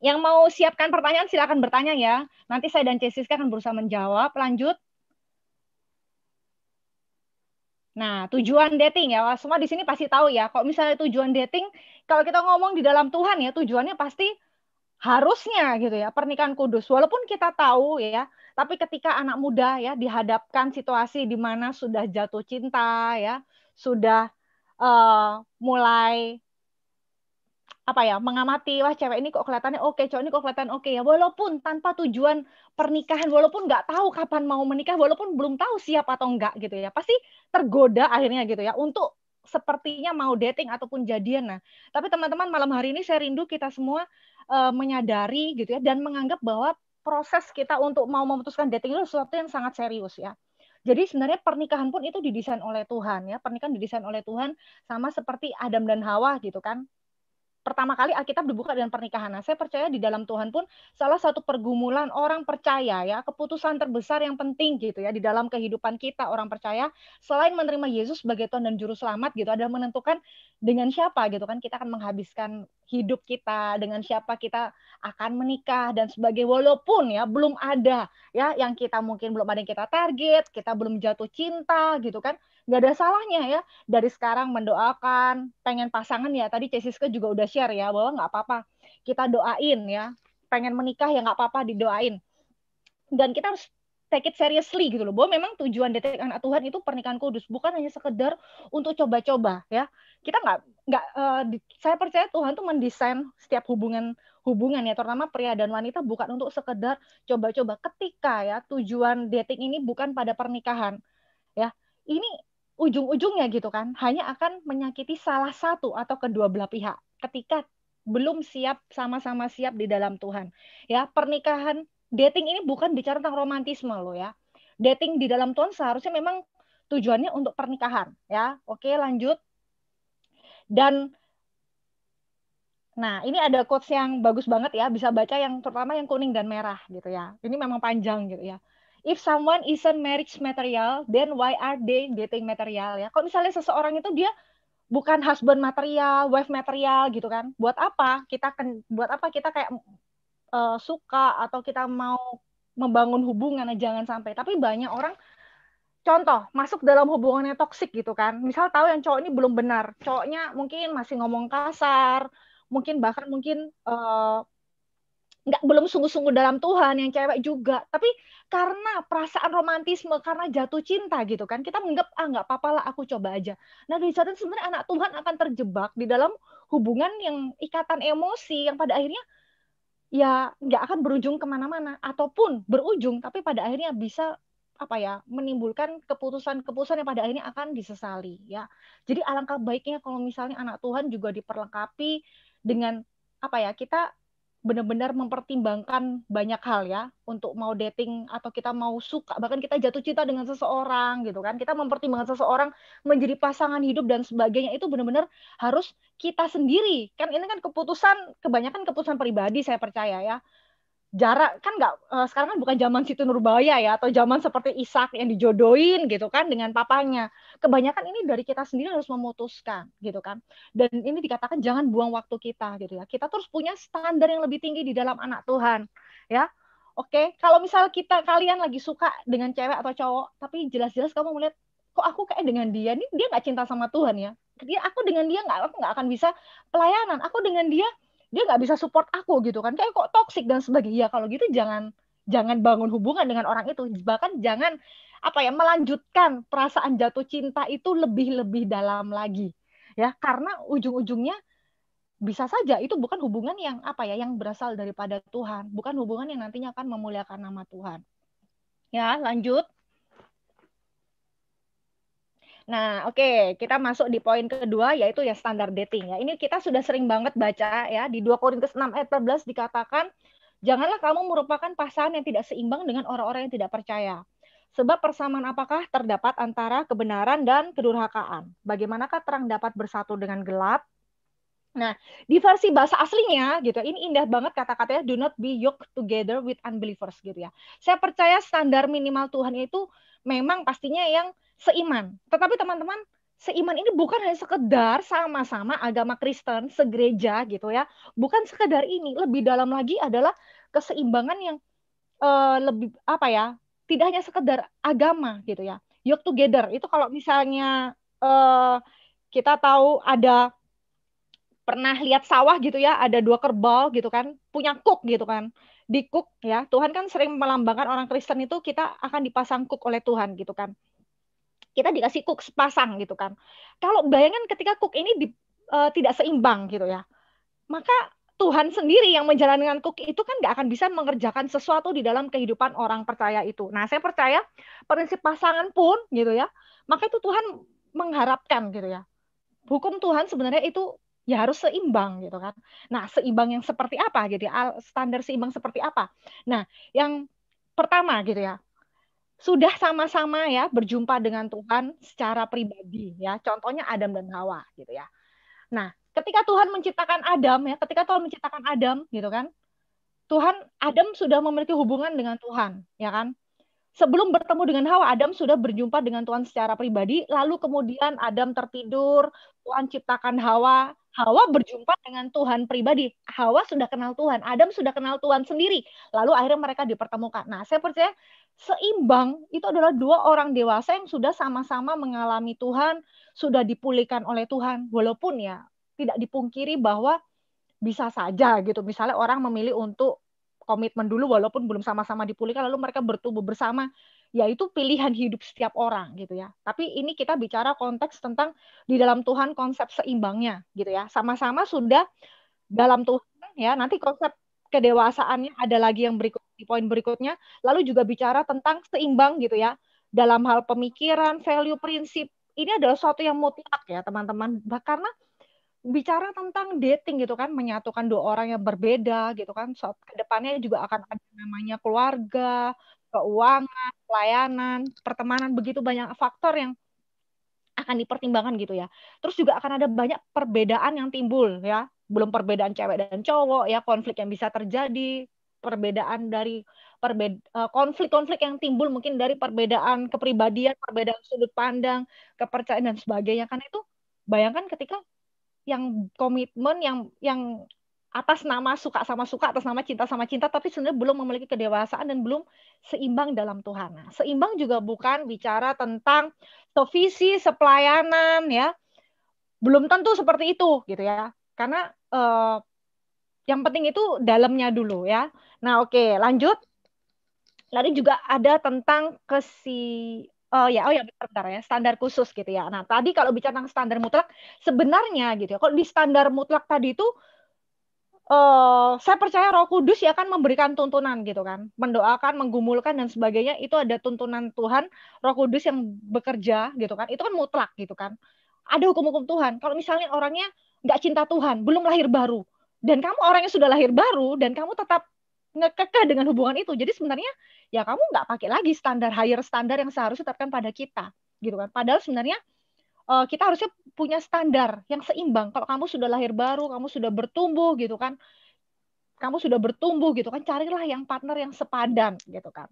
Yang mau siapkan pertanyaan silakan bertanya ya. Nanti saya dan Cesiska akan berusaha menjawab. Lanjut. Nah, tujuan dating ya, semua di sini pasti tahu ya. Kalau misalnya tujuan dating, kalau kita ngomong di dalam Tuhan ya, tujuannya pasti harusnya gitu ya, pernikahan kudus. Walaupun kita tahu ya, tapi ketika anak muda ya dihadapkan situasi di mana sudah jatuh cinta ya, sudah uh, mulai apa ya mengamati wah cewek ini kok kelihatannya oke cowok ini kok kelihatan oke ya walaupun tanpa tujuan pernikahan walaupun nggak tahu kapan mau menikah walaupun belum tahu siap atau enggak gitu ya pasti tergoda akhirnya gitu ya untuk sepertinya mau dating ataupun jadian nah tapi teman-teman malam hari ini saya rindu kita semua uh, menyadari gitu ya dan menganggap bahwa proses kita untuk mau memutuskan dating itu sesuatu yang sangat serius ya jadi sebenarnya pernikahan pun itu didesain oleh Tuhan ya. Pernikahan didesain oleh Tuhan sama seperti Adam dan Hawa gitu kan pertama kali Alkitab dibuka dengan pernikahan. Nah, saya percaya di dalam Tuhan pun salah satu pergumulan orang percaya ya, keputusan terbesar yang penting gitu ya di dalam kehidupan kita orang percaya selain menerima Yesus sebagai Tuhan dan juru selamat gitu ada menentukan dengan siapa gitu kan kita akan menghabiskan hidup kita, dengan siapa kita akan menikah dan sebagai walaupun ya belum ada ya yang kita mungkin belum ada yang kita target, kita belum jatuh cinta gitu kan. nggak ada salahnya ya dari sekarang mendoakan pengen pasangan ya. Tadi Cesiska juga udah share ya bahwa nggak apa-apa kita doain ya pengen menikah ya nggak apa-apa didoain dan kita harus take it seriously gitu loh bahwa memang tujuan detik anak Tuhan itu pernikahan kudus bukan hanya sekedar untuk coba-coba ya kita nggak nggak uh, saya percaya Tuhan tuh mendesain setiap hubungan hubungan ya terutama pria dan wanita bukan untuk sekedar coba-coba ketika ya tujuan dating ini bukan pada pernikahan ya ini ujung-ujungnya gitu kan hanya akan menyakiti salah satu atau kedua belah pihak ketika belum siap sama-sama siap di dalam Tuhan ya pernikahan dating ini bukan bicara tentang romantisme loh ya. Dating di dalam Tuhan seharusnya memang tujuannya untuk pernikahan ya. Oke, lanjut. Dan Nah, ini ada quotes yang bagus banget ya, bisa baca yang terutama yang kuning dan merah gitu ya. Ini memang panjang gitu ya. If someone isn't marriage material, then why are they dating material ya? Kalau misalnya seseorang itu dia bukan husband material, wife material gitu kan. Buat apa kita buat apa kita kayak uh, suka atau kita mau membangun hubungan eh, jangan sampai tapi banyak orang contoh masuk dalam hubungannya toksik gitu kan misal tahu yang cowok ini belum benar cowoknya mungkin masih ngomong kasar mungkin bahkan mungkin uh, nggak belum sungguh-sungguh dalam Tuhan yang cewek juga tapi karena perasaan romantisme karena jatuh cinta gitu kan kita menganggap ah nggak apa-apa lah aku coba aja nah di sana sebenarnya anak Tuhan akan terjebak di dalam hubungan yang ikatan emosi yang pada akhirnya ya nggak akan berujung kemana-mana ataupun berujung tapi pada akhirnya bisa apa ya menimbulkan keputusan-keputusan yang pada akhirnya akan disesali ya jadi alangkah baiknya kalau misalnya anak Tuhan juga diperlengkapi dengan apa ya kita benar-benar mempertimbangkan banyak hal ya untuk mau dating atau kita mau suka bahkan kita jatuh cinta dengan seseorang gitu kan kita mempertimbangkan seseorang menjadi pasangan hidup dan sebagainya itu benar-benar harus kita sendiri kan ini kan keputusan kebanyakan keputusan pribadi saya percaya ya jarak kan nggak uh, sekarang kan bukan zaman situ Nurbaya ya atau zaman seperti Ishak yang dijodohin gitu kan dengan papanya. Kebanyakan ini dari kita sendiri harus memutuskan gitu kan. Dan ini dikatakan jangan buang waktu kita gitu ya. Kita terus punya standar yang lebih tinggi di dalam anak Tuhan ya. Oke, kalau misal kita kalian lagi suka dengan cewek atau cowok, tapi jelas-jelas kamu melihat kok aku kayak dengan dia nih dia nggak cinta sama Tuhan ya. Dia aku dengan dia nggak aku nggak akan bisa pelayanan. Aku dengan dia dia nggak bisa support aku gitu kan kayak kok toksik dan sebagainya ya kalau gitu jangan jangan bangun hubungan dengan orang itu bahkan jangan apa ya melanjutkan perasaan jatuh cinta itu lebih lebih dalam lagi ya karena ujung-ujungnya bisa saja itu bukan hubungan yang apa ya yang berasal daripada Tuhan bukan hubungan yang nantinya akan memuliakan nama Tuhan ya lanjut Nah, oke, okay. kita masuk di poin kedua yaitu ya standar dating ya. Ini kita sudah sering banget baca ya di 2 Korintus 6 ayat 14 dikatakan, "Janganlah kamu merupakan pasangan yang tidak seimbang dengan orang-orang yang tidak percaya." Sebab persamaan apakah terdapat antara kebenaran dan kedurhakaan? Bagaimanakah terang dapat bersatu dengan gelap? Nah, di versi bahasa aslinya gitu, ini indah banget kata-katanya do not be yoked together with unbelievers gitu ya. Saya percaya standar minimal Tuhan itu memang pastinya yang seiman. Tetapi teman-teman, seiman ini bukan hanya sekedar sama-sama agama Kristen segereja gitu ya. Bukan sekedar ini, lebih dalam lagi adalah keseimbangan yang uh, lebih apa ya? Tidak hanya sekedar agama gitu ya. Yoked together itu kalau misalnya uh, kita tahu ada pernah lihat sawah gitu ya, ada dua kerbau gitu kan, punya kuk gitu kan. Di kuk ya, Tuhan kan sering melambangkan orang Kristen itu kita akan dipasang kuk oleh Tuhan gitu kan. Kita dikasih kuk sepasang gitu kan. Kalau bayangan ketika kuk ini di, e, tidak seimbang gitu ya, maka Tuhan sendiri yang menjalankan kuk itu kan gak akan bisa mengerjakan sesuatu di dalam kehidupan orang percaya itu. Nah, saya percaya prinsip pasangan pun gitu ya. Maka itu Tuhan mengharapkan gitu ya. Hukum Tuhan sebenarnya itu ya harus seimbang gitu kan. Nah, seimbang yang seperti apa? Jadi gitu ya, standar seimbang seperti apa? Nah, yang pertama gitu ya. Sudah sama-sama ya berjumpa dengan Tuhan secara pribadi ya. Contohnya Adam dan Hawa gitu ya. Nah, ketika Tuhan menciptakan Adam ya, ketika Tuhan menciptakan Adam gitu kan. Tuhan Adam sudah memiliki hubungan dengan Tuhan, ya kan? sebelum bertemu dengan Hawa, Adam sudah berjumpa dengan Tuhan secara pribadi, lalu kemudian Adam tertidur, Tuhan ciptakan Hawa, Hawa berjumpa dengan Tuhan pribadi. Hawa sudah kenal Tuhan, Adam sudah kenal Tuhan sendiri. Lalu akhirnya mereka dipertemukan. Nah, saya percaya seimbang itu adalah dua orang dewasa yang sudah sama-sama mengalami Tuhan, sudah dipulihkan oleh Tuhan. Walaupun ya tidak dipungkiri bahwa bisa saja gitu. Misalnya orang memilih untuk komitmen dulu walaupun belum sama-sama dipulihkan lalu mereka bertumbuh bersama ya itu pilihan hidup setiap orang gitu ya. Tapi ini kita bicara konteks tentang di dalam Tuhan konsep seimbangnya gitu ya. Sama-sama sudah dalam Tuhan ya. Nanti konsep kedewasaannya ada lagi yang berikut di poin berikutnya. Lalu juga bicara tentang seimbang gitu ya. Dalam hal pemikiran, value, prinsip. Ini adalah sesuatu yang mutlak ya teman-teman. Karena bicara tentang dating gitu kan menyatukan dua orang yang berbeda gitu kan so, kedepannya juga akan ada namanya keluarga keuangan, pelayanan, pertemanan, begitu banyak faktor yang akan dipertimbangkan gitu ya. Terus juga akan ada banyak perbedaan yang timbul ya. Belum perbedaan cewek dan cowok ya, konflik yang bisa terjadi, perbedaan dari e, konflik-konflik yang timbul mungkin dari perbedaan kepribadian, perbedaan sudut pandang, kepercayaan dan sebagainya. Karena itu bayangkan ketika yang komitmen yang yang atas nama suka sama suka, atas nama cinta sama cinta, tapi sebenarnya belum memiliki kedewasaan dan belum seimbang dalam Tuhan. Nah, seimbang juga bukan bicara tentang sevisi, sepelayanan, ya, belum tentu seperti itu, gitu ya. Karena uh, yang penting itu dalamnya dulu, ya. Nah, oke, lanjut. Lalu juga ada tentang kesi Oh ya, oh ya benar, benar ya, standar khusus gitu ya. Nah, tadi kalau bicara tentang standar mutlak, sebenarnya gitu ya. Kalau di standar mutlak tadi itu uh, saya percaya Roh Kudus ya kan memberikan tuntunan gitu kan, mendoakan, menggumulkan dan sebagainya itu ada tuntunan Tuhan, Roh Kudus yang bekerja gitu kan, itu kan mutlak gitu kan. Ada hukum-hukum Tuhan. Kalau misalnya orangnya nggak cinta Tuhan, belum lahir baru, dan kamu orangnya sudah lahir baru dan kamu tetap ngekekeh dengan hubungan itu, jadi sebenarnya ya kamu nggak pakai lagi standar higher standar yang seharusnya tetapkan pada kita gitu kan. Padahal sebenarnya uh, kita harusnya punya standar yang seimbang. Kalau kamu sudah lahir baru, kamu sudah bertumbuh gitu kan, kamu sudah bertumbuh gitu kan, carilah yang partner yang sepadan gitu kan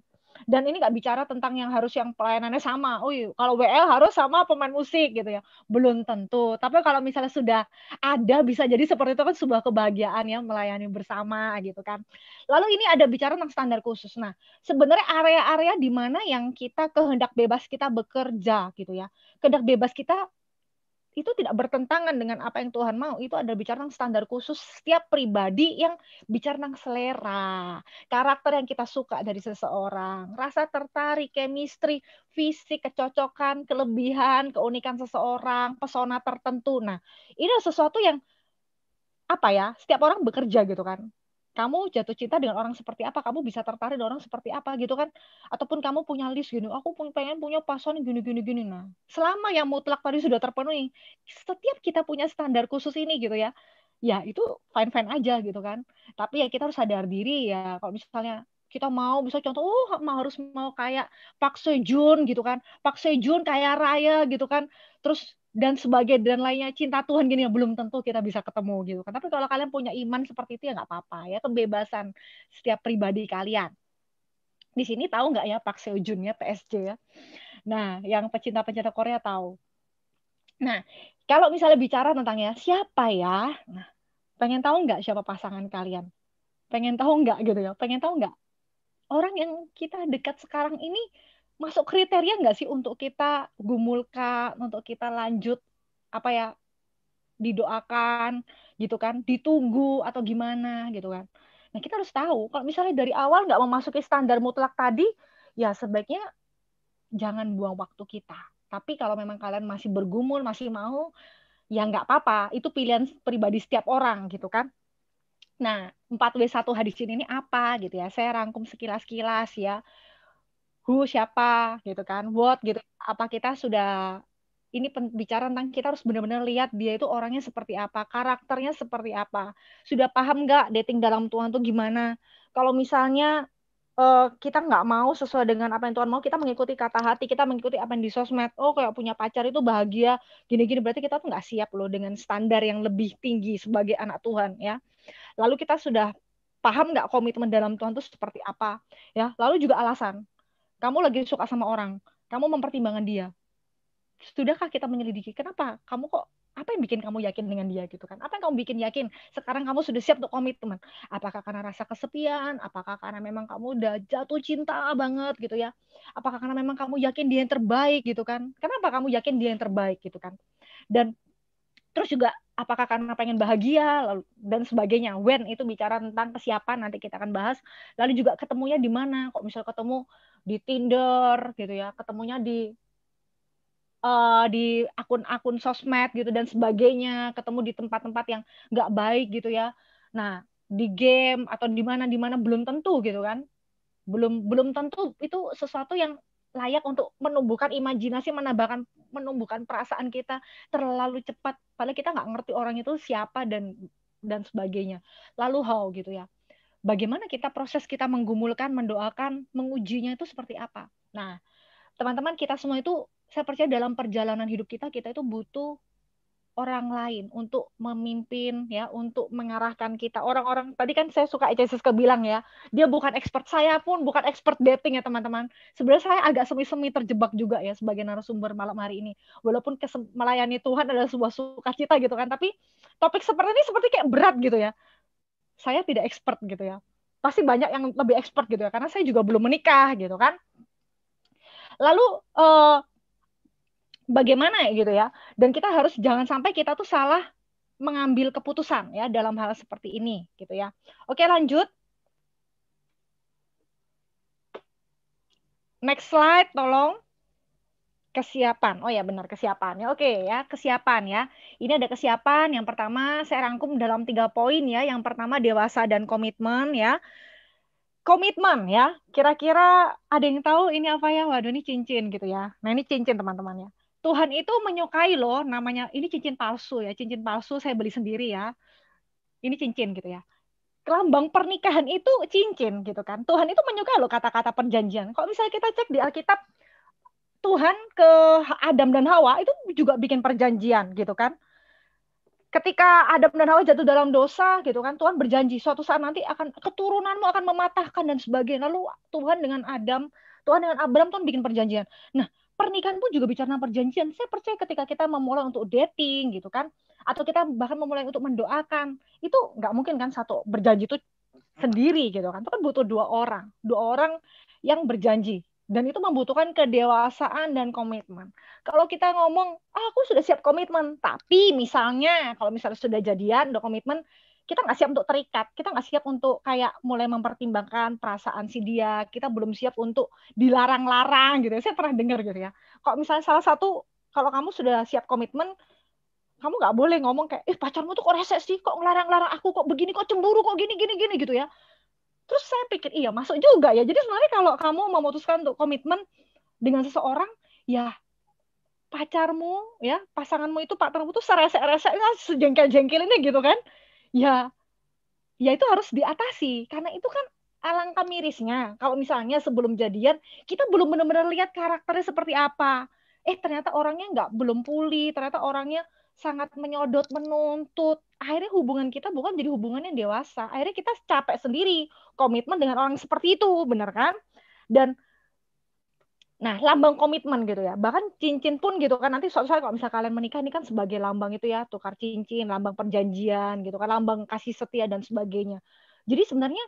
dan ini nggak bicara tentang yang harus yang pelayanannya sama. Oh, iya kalau WL harus sama pemain musik gitu ya. Belum tentu. Tapi kalau misalnya sudah ada bisa jadi seperti itu kan sebuah kebahagiaan ya melayani bersama gitu kan. Lalu ini ada bicara tentang standar khusus. Nah, sebenarnya area-area di mana yang kita kehendak bebas kita bekerja gitu ya. Kehendak bebas kita itu tidak bertentangan dengan apa yang Tuhan mau. Itu ada bicara tentang standar khusus setiap pribadi yang bicara tentang selera, karakter yang kita suka dari seseorang, rasa tertarik, chemistry, fisik, kecocokan, kelebihan, keunikan seseorang, pesona tertentu. Nah, ini sesuatu yang apa ya? Setiap orang bekerja gitu kan kamu jatuh cinta dengan orang seperti apa kamu bisa tertarik dengan orang seperti apa gitu kan ataupun kamu punya list gini aku pengen punya pasangan gini gini gini nah selama yang mutlak tadi sudah terpenuhi setiap kita punya standar khusus ini gitu ya ya itu fine fine aja gitu kan tapi ya kita harus sadar diri ya kalau misalnya kita mau bisa contoh oh mau harus mau kayak Pak Sejun gitu kan Pak Sejun kayak Raya gitu kan terus dan sebagai dan lainnya cinta Tuhan gini ya belum tentu kita bisa ketemu gitu kan tapi kalau kalian punya iman seperti itu ya nggak apa-apa ya kebebasan setiap pribadi kalian di sini tahu nggak ya Pak Seo ya PSG ya nah yang pecinta-pecinta Korea tahu nah kalau misalnya bicara tentang ya siapa ya nah pengen tahu nggak siapa pasangan kalian pengen tahu nggak gitu ya pengen tahu nggak orang yang kita dekat sekarang ini masuk kriteria nggak sih untuk kita gumulka, untuk kita lanjut apa ya didoakan gitu kan, ditunggu atau gimana gitu kan. Nah kita harus tahu kalau misalnya dari awal nggak memasuki standar mutlak tadi, ya sebaiknya jangan buang waktu kita. Tapi kalau memang kalian masih bergumul, masih mau, ya nggak apa-apa. Itu pilihan pribadi setiap orang gitu kan. Nah, 4W1 hadis ini apa gitu ya. Saya rangkum sekilas-kilas ya who siapa gitu kan what gitu apa kita sudah ini bicara tentang kita harus benar-benar lihat dia itu orangnya seperti apa, karakternya seperti apa. Sudah paham nggak dating dalam Tuhan tuh gimana? Kalau misalnya uh, kita nggak mau sesuai dengan apa yang Tuhan mau, kita mengikuti kata hati, kita mengikuti apa yang di sosmed. Oh, kayak punya pacar itu bahagia, gini-gini. Berarti kita tuh nggak siap loh dengan standar yang lebih tinggi sebagai anak Tuhan ya. Lalu kita sudah paham nggak komitmen dalam Tuhan itu seperti apa ya lalu juga alasan kamu lagi suka sama orang, kamu mempertimbangkan dia. Sudahkah kita menyelidiki kenapa kamu kok apa yang bikin kamu yakin dengan dia gitu kan? Apa yang kamu bikin yakin sekarang kamu sudah siap untuk komitmen? Apakah karena rasa kesepian? Apakah karena memang kamu udah jatuh cinta banget gitu ya? Apakah karena memang kamu yakin dia yang terbaik gitu kan? Kenapa kamu yakin dia yang terbaik gitu kan? Dan terus juga apakah karena pengen bahagia lalu, dan sebagainya. When itu bicara tentang kesiapan nanti kita akan bahas. Lalu juga ketemunya di mana? Kok misal ketemu di Tinder gitu ya, ketemunya di uh, di akun-akun sosmed gitu dan sebagainya, ketemu di tempat-tempat yang nggak baik gitu ya. Nah, di game atau di mana di mana belum tentu gitu kan. Belum belum tentu itu sesuatu yang layak untuk menumbuhkan imajinasi, menambahkan menumbuhkan perasaan kita terlalu cepat. Padahal kita nggak ngerti orang itu siapa dan dan sebagainya. Lalu how gitu ya. Bagaimana kita proses kita menggumulkan, mendoakan, mengujinya itu seperti apa? Nah, teman-teman kita semua itu saya percaya dalam perjalanan hidup kita kita itu butuh orang lain untuk memimpin ya untuk mengarahkan kita orang-orang tadi kan saya suka Jessica bilang ya dia bukan expert saya pun bukan expert dating ya teman-teman sebenarnya saya agak semi-semi terjebak juga ya sebagai narasumber malam hari ini walaupun melayani Tuhan adalah sebuah sukacita gitu kan tapi topik seperti ini seperti kayak berat gitu ya saya tidak expert gitu ya pasti banyak yang lebih expert gitu ya karena saya juga belum menikah gitu kan lalu uh, bagaimana gitu ya. Dan kita harus jangan sampai kita tuh salah mengambil keputusan ya dalam hal seperti ini gitu ya. Oke, lanjut. Next slide tolong. Kesiapan. Oh ya benar kesiapan. Ya, oke ya, kesiapan ya. Ini ada kesiapan. Yang pertama saya rangkum dalam tiga poin ya. Yang pertama dewasa dan komitmen ya komitmen ya. Kira-kira ada yang tahu ini apa ya? Waduh ini cincin gitu ya. Nah ini cincin teman-teman ya. Tuhan itu menyukai loh namanya ini cincin palsu ya, cincin palsu saya beli sendiri ya. Ini cincin gitu ya. Lambang pernikahan itu cincin gitu kan. Tuhan itu menyukai loh kata-kata perjanjian. Kalau misalnya kita cek di Alkitab Tuhan ke Adam dan Hawa itu juga bikin perjanjian gitu kan ketika Adam dan Hawa jatuh dalam dosa gitu kan Tuhan berjanji suatu saat nanti akan keturunanmu akan mematahkan dan sebagainya lalu Tuhan dengan Adam Tuhan dengan Abraham Tuhan bikin perjanjian nah pernikahan pun juga bicara tentang perjanjian. Saya percaya ketika kita memulai untuk dating gitu kan, atau kita bahkan memulai untuk mendoakan, itu nggak mungkin kan satu berjanji itu sendiri gitu kan. Itu kan butuh dua orang, dua orang yang berjanji dan itu membutuhkan kedewasaan dan komitmen. Kalau kita ngomong, ah, aku sudah siap komitmen, tapi misalnya kalau misalnya sudah jadian, udah komitmen, kita nggak siap untuk terikat, kita nggak siap untuk kayak mulai mempertimbangkan perasaan si dia, kita belum siap untuk dilarang-larang gitu. Saya pernah dengar gitu ya. Kalau misalnya salah satu, kalau kamu sudah siap komitmen, kamu nggak boleh ngomong kayak, eh pacarmu tuh kok rese sih, kok ngelarang-larang aku, kok begini, kok cemburu, kok gini, gini, gini gitu ya. Terus saya pikir, iya masuk juga ya. Jadi sebenarnya kalau kamu memutuskan untuk komitmen dengan seseorang, ya pacarmu ya pasanganmu itu partnermu tuh serese-rese sejengkel jengkel ini gitu kan ya ya itu harus diatasi karena itu kan alangkah mirisnya kalau misalnya sebelum jadian kita belum benar-benar lihat karakternya seperti apa eh ternyata orangnya nggak belum pulih ternyata orangnya sangat menyodot menuntut akhirnya hubungan kita bukan jadi hubungan yang dewasa akhirnya kita capek sendiri komitmen dengan orang seperti itu benar kan dan Nah, lambang komitmen gitu ya. Bahkan cincin pun gitu kan. Nanti suatu saat kalau misalnya kalian menikah ini kan sebagai lambang itu ya, tukar cincin, lambang perjanjian gitu kan, lambang kasih setia dan sebagainya. Jadi sebenarnya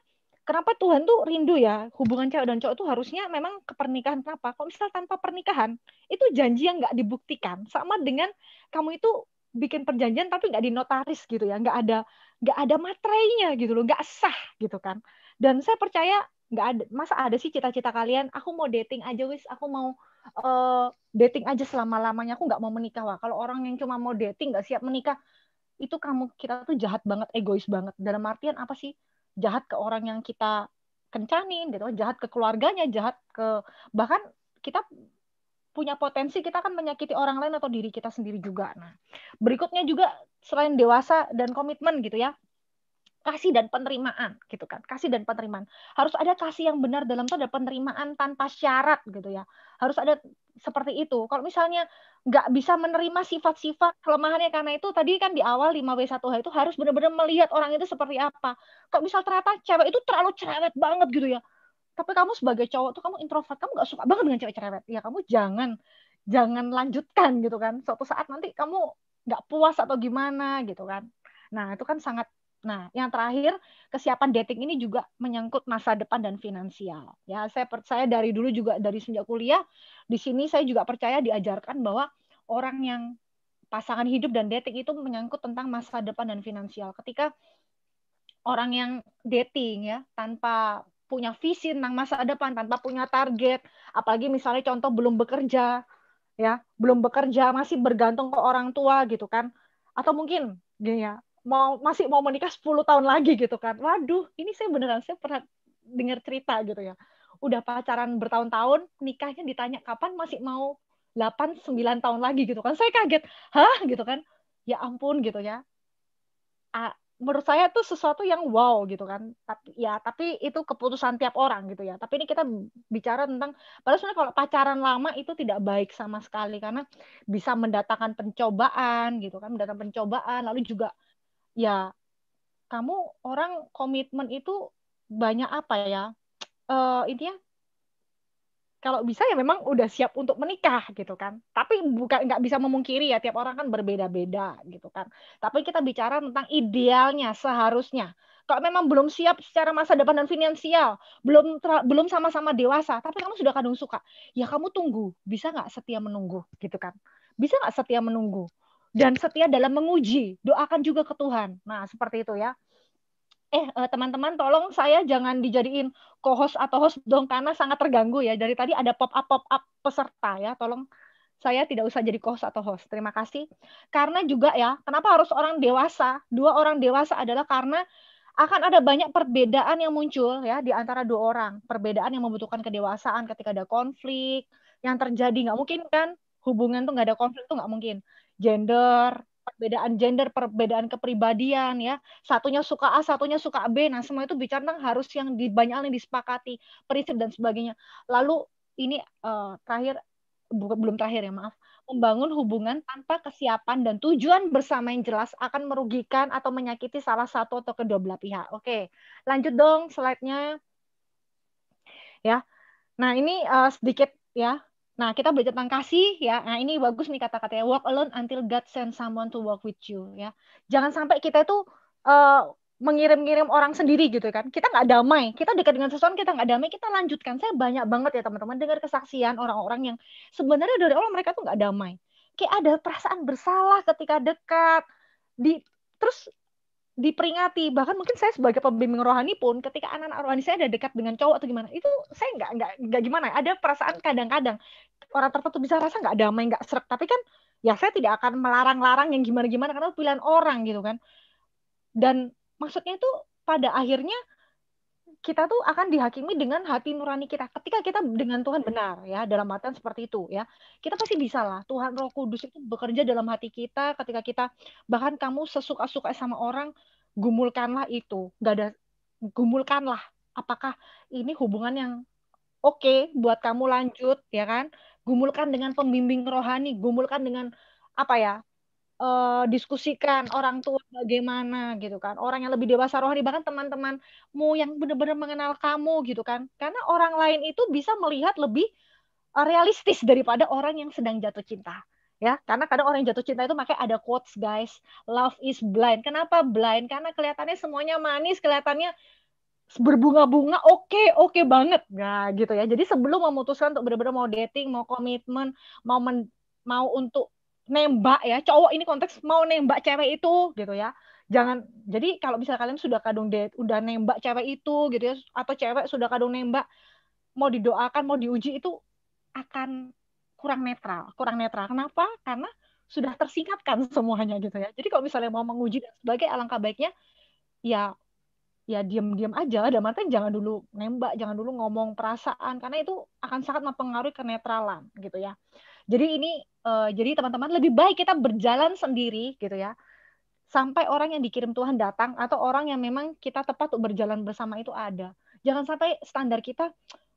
kenapa Tuhan tuh rindu ya hubungan cewek dan cowok tuh harusnya memang kepernikahan kenapa? Kalau misal tanpa pernikahan itu janji yang nggak dibuktikan sama dengan kamu itu bikin perjanjian tapi nggak dinotaris gitu ya, nggak ada nggak ada materainya gitu loh, nggak sah gitu kan. Dan saya percaya nggak ada masa ada sih cita-cita kalian aku mau dating aja wis aku mau uh, dating aja selama lamanya aku nggak mau menikah wah kalau orang yang cuma mau dating nggak siap menikah itu kamu kita tuh jahat banget egois banget dalam artian apa sih jahat ke orang yang kita kencanin gitu jahat ke keluarganya jahat ke bahkan kita punya potensi kita akan menyakiti orang lain atau diri kita sendiri juga. Nah, berikutnya juga selain dewasa dan komitmen gitu ya kasih dan penerimaan gitu kan kasih dan penerimaan harus ada kasih yang benar dalam itu ada penerimaan tanpa syarat gitu ya harus ada seperti itu kalau misalnya nggak bisa menerima sifat-sifat kelemahannya karena itu tadi kan di awal 5W1H itu harus benar-benar melihat orang itu seperti apa kalau misal ternyata cewek itu terlalu cerewet banget gitu ya tapi kamu sebagai cowok tuh kamu introvert kamu nggak suka banget dengan cewek cerewet ya kamu jangan jangan lanjutkan gitu kan suatu saat nanti kamu nggak puas atau gimana gitu kan nah itu kan sangat Nah, yang terakhir, kesiapan dating ini juga menyangkut masa depan dan finansial. Ya, saya percaya dari dulu juga dari sejak kuliah di sini saya juga percaya diajarkan bahwa orang yang pasangan hidup dan dating itu menyangkut tentang masa depan dan finansial. Ketika orang yang dating ya tanpa punya visi tentang masa depan, tanpa punya target, apalagi misalnya contoh belum bekerja, ya belum bekerja masih bergantung ke orang tua gitu kan, atau mungkin gini ya mau masih mau menikah 10 tahun lagi gitu kan. Waduh, ini saya beneran saya pernah dengar cerita gitu ya. Udah pacaran bertahun-tahun, nikahnya ditanya kapan masih mau 8 9 tahun lagi gitu kan. Saya kaget. Hah gitu kan. Ya ampun gitu ya. A menurut saya tuh sesuatu yang wow gitu kan tapi ya tapi itu keputusan tiap orang gitu ya tapi ini kita bicara tentang padahal sebenarnya kalau pacaran lama itu tidak baik sama sekali karena bisa mendatangkan pencobaan gitu kan mendatangkan pencobaan lalu juga ya kamu orang komitmen itu banyak apa ya uh, intinya kalau bisa ya memang udah siap untuk menikah gitu kan. Tapi bukan nggak bisa memungkiri ya tiap orang kan berbeda-beda gitu kan. Tapi kita bicara tentang idealnya seharusnya. Kalau memang belum siap secara masa depan dan finansial, belum belum sama-sama dewasa, tapi kamu sudah kadung suka, ya kamu tunggu. Bisa nggak setia menunggu gitu kan? Bisa nggak setia menunggu? dan setia dalam menguji. Doakan juga ke Tuhan. Nah, seperti itu ya. Eh, eh, teman-teman tolong saya jangan dijadiin co-host atau host dong karena sangat terganggu ya. Dari tadi ada pop-up pop-up peserta ya. Tolong saya tidak usah jadi co-host atau host. Terima kasih. Karena juga ya, kenapa harus orang dewasa? Dua orang dewasa adalah karena akan ada banyak perbedaan yang muncul ya di antara dua orang. Perbedaan yang membutuhkan kedewasaan ketika ada konflik yang terjadi nggak mungkin kan hubungan tuh nggak ada konflik tuh nggak mungkin gender, perbedaan gender, perbedaan kepribadian ya. Satunya suka A, satunya suka B. Nah, semua itu bicara tentang harus yang di, banyak yang disepakati, prinsip dan sebagainya. Lalu ini uh, terakhir bu, belum terakhir ya, maaf. Membangun hubungan tanpa kesiapan dan tujuan bersama yang jelas akan merugikan atau menyakiti salah satu atau kedua belah pihak. Oke. Lanjut dong slide-nya. Ya. Nah, ini uh, sedikit ya Nah, kita belajar tentang kasih ya. Nah, ini bagus nih kata-katanya walk alone until God send someone to walk with you ya. Jangan sampai kita itu uh, eh, mengirim-ngirim orang sendiri gitu kan. Kita nggak damai. Kita dekat dengan seseorang kita nggak damai, kita lanjutkan. Saya banyak banget ya teman-teman dengar kesaksian orang-orang yang sebenarnya dari Allah mereka tuh nggak damai. Kayak ada perasaan bersalah ketika dekat di terus diperingati bahkan mungkin saya sebagai pembimbing rohani pun ketika anak-anak rohani saya ada dekat dengan cowok atau gimana itu saya nggak nggak nggak gimana ya. ada perasaan kadang-kadang orang tertentu bisa rasa nggak damai nggak serak tapi kan ya saya tidak akan melarang-larang yang gimana-gimana karena pilihan orang gitu kan dan maksudnya itu pada akhirnya kita tuh akan dihakimi dengan hati nurani kita. Ketika kita dengan Tuhan iya. benar ya, dalam artian seperti itu ya. Kita pasti bisa lah. Tuhan Roh Kudus itu bekerja dalam hati kita ketika kita bahkan kamu sesuka-suka sama orang, gumulkanlah itu. Gak ada gumulkanlah apakah ini hubungan yang oke okay buat kamu lanjut ya kan? Gumulkan dengan pembimbing rohani, gumulkan dengan apa ya? uh, diskusikan orang tua bagaimana gitu kan orang yang lebih dewasa rohani bahkan teman-temanmu yang benar-benar mengenal kamu gitu kan karena orang lain itu bisa melihat lebih eh, realistis daripada orang yang sedang jatuh cinta ya karena kadang orang yang jatuh cinta itu makanya ada quotes guys love is blind kenapa blind karena kelihatannya semuanya manis kelihatannya berbunga-bunga oke okay, oke okay banget nah gitu ya jadi sebelum memutuskan untuk benar-benar mau dating mau komitmen mau mau untuk nembak ya cowok ini konteks mau nembak cewek itu gitu ya jangan jadi kalau misalnya kalian sudah kadung de, udah nembak cewek itu gitu ya atau cewek sudah kadung nembak mau didoakan mau diuji itu akan kurang netral kurang netral kenapa karena sudah tersingkatkan semuanya gitu ya jadi kalau misalnya mau menguji dan sebagai alangkah baiknya ya ya diam-diam aja ada artian jangan dulu nembak jangan dulu ngomong perasaan karena itu akan sangat mempengaruhi kenetralan gitu ya jadi ini uh, jadi teman-teman lebih baik kita berjalan sendiri gitu ya. Sampai orang yang dikirim Tuhan datang atau orang yang memang kita tepat untuk berjalan bersama itu ada. Jangan sampai standar kita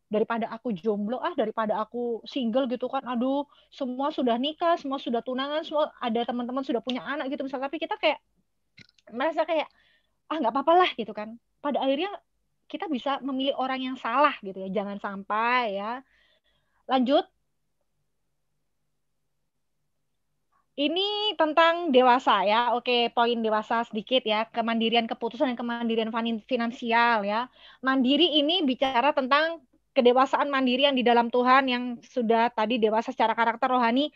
daripada aku jomblo ah daripada aku single gitu kan aduh semua sudah nikah semua sudah tunangan semua ada teman-teman sudah punya anak gitu misalnya tapi kita kayak merasa kayak ah nggak apa-apa lah gitu kan pada akhirnya kita bisa memilih orang yang salah gitu ya jangan sampai ya lanjut Ini tentang dewasa ya. Oke, poin dewasa sedikit ya. Kemandirian keputusan dan kemandirian finansial ya. Mandiri ini bicara tentang kedewasaan mandiri yang di dalam Tuhan yang sudah tadi dewasa secara karakter rohani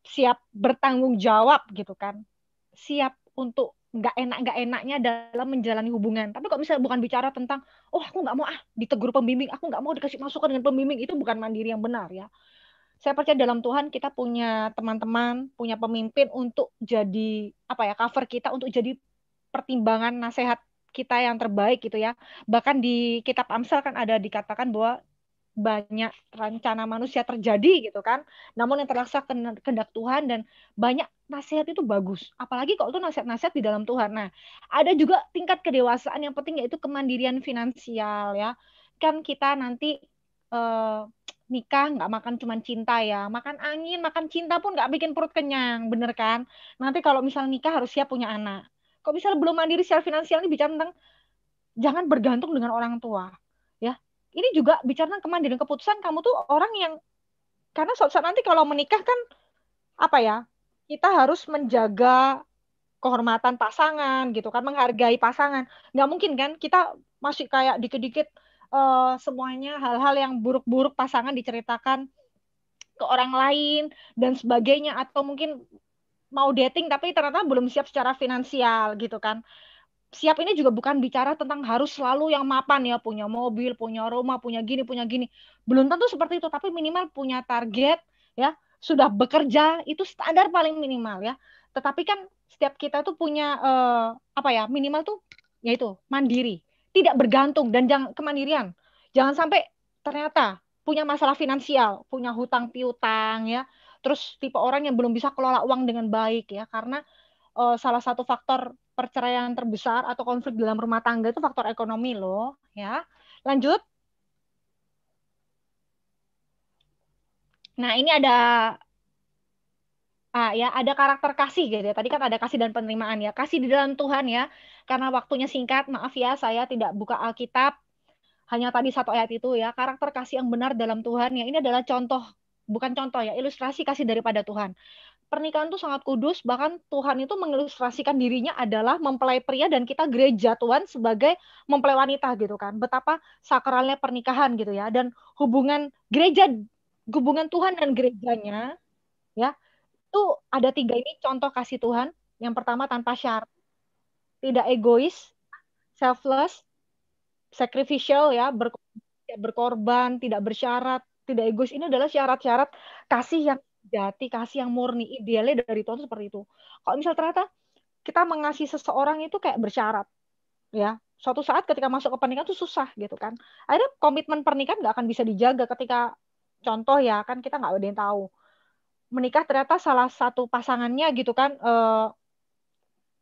siap bertanggung jawab gitu kan. Siap untuk nggak enak nggak enaknya dalam menjalani hubungan. Tapi kok misalnya bukan bicara tentang oh aku nggak mau ah ditegur pembimbing, aku nggak mau dikasih masukan dengan pembimbing itu bukan mandiri yang benar ya saya percaya dalam Tuhan kita punya teman-teman, punya pemimpin untuk jadi apa ya cover kita untuk jadi pertimbangan nasihat kita yang terbaik gitu ya. Bahkan di kitab Amsal kan ada dikatakan bahwa banyak rencana manusia terjadi gitu kan. Namun yang terlaksana kehendak Tuhan dan banyak nasihat itu bagus. Apalagi kalau itu nasihat-nasihat di dalam Tuhan. Nah, ada juga tingkat kedewasaan yang penting yaitu kemandirian finansial ya. Kan kita nanti eh, nikah nggak makan cuma cinta ya makan angin makan cinta pun nggak bikin perut kenyang bener kan nanti kalau misal nikah harus siap punya anak kok misal belum mandiri secara finansial ini bicara tentang jangan bergantung dengan orang tua ya ini juga bicara tentang kemandirian keputusan kamu tuh orang yang karena suatu saat nanti kalau menikah kan apa ya kita harus menjaga kehormatan pasangan gitu kan menghargai pasangan nggak mungkin kan kita masih kayak dikit-dikit uh, semuanya hal-hal yang buruk-buruk pasangan diceritakan ke orang lain dan sebagainya atau mungkin mau dating tapi ternyata belum siap secara finansial gitu kan. Siap ini juga bukan bicara tentang harus selalu yang mapan ya, punya mobil, punya rumah, punya gini, punya gini. Belum tentu seperti itu, tapi minimal punya target ya, sudah bekerja itu standar paling minimal ya. Tetapi kan setiap kita tuh punya uh, apa ya, minimal tuh yaitu mandiri tidak bergantung dan jangan kemandirian. Jangan sampai ternyata punya masalah finansial, punya hutang piutang ya. Terus tipe orang yang belum bisa kelola uang dengan baik ya karena uh, salah satu faktor perceraian terbesar atau konflik dalam rumah tangga itu faktor ekonomi loh ya. Lanjut. Nah, ini ada ah, ya ada karakter kasih gitu ya. Tadi kan ada kasih dan penerimaan ya. Kasih di dalam Tuhan ya. Karena waktunya singkat, maaf ya saya tidak buka Alkitab. Hanya tadi satu ayat itu ya, karakter kasih yang benar dalam Tuhan ya. Ini adalah contoh bukan contoh ya, ilustrasi kasih daripada Tuhan. Pernikahan itu sangat kudus, bahkan Tuhan itu mengilustrasikan dirinya adalah mempelai pria dan kita gereja Tuhan sebagai mempelai wanita gitu kan. Betapa sakralnya pernikahan gitu ya dan hubungan gereja hubungan Tuhan dan gerejanya ya itu ada tiga ini contoh kasih Tuhan. Yang pertama tanpa syarat, tidak egois, selfless, sacrificial ya, berkorban, tidak bersyarat, tidak egois. Ini adalah syarat-syarat kasih yang jati, kasih yang murni, idealnya dari Tuhan seperti itu. Kalau misal ternyata kita mengasihi seseorang itu kayak bersyarat, ya. Suatu saat ketika masuk ke pernikahan itu susah gitu kan. Akhirnya komitmen pernikahan nggak akan bisa dijaga ketika contoh ya kan kita nggak ada yang tahu menikah ternyata salah satu pasangannya gitu kan uh,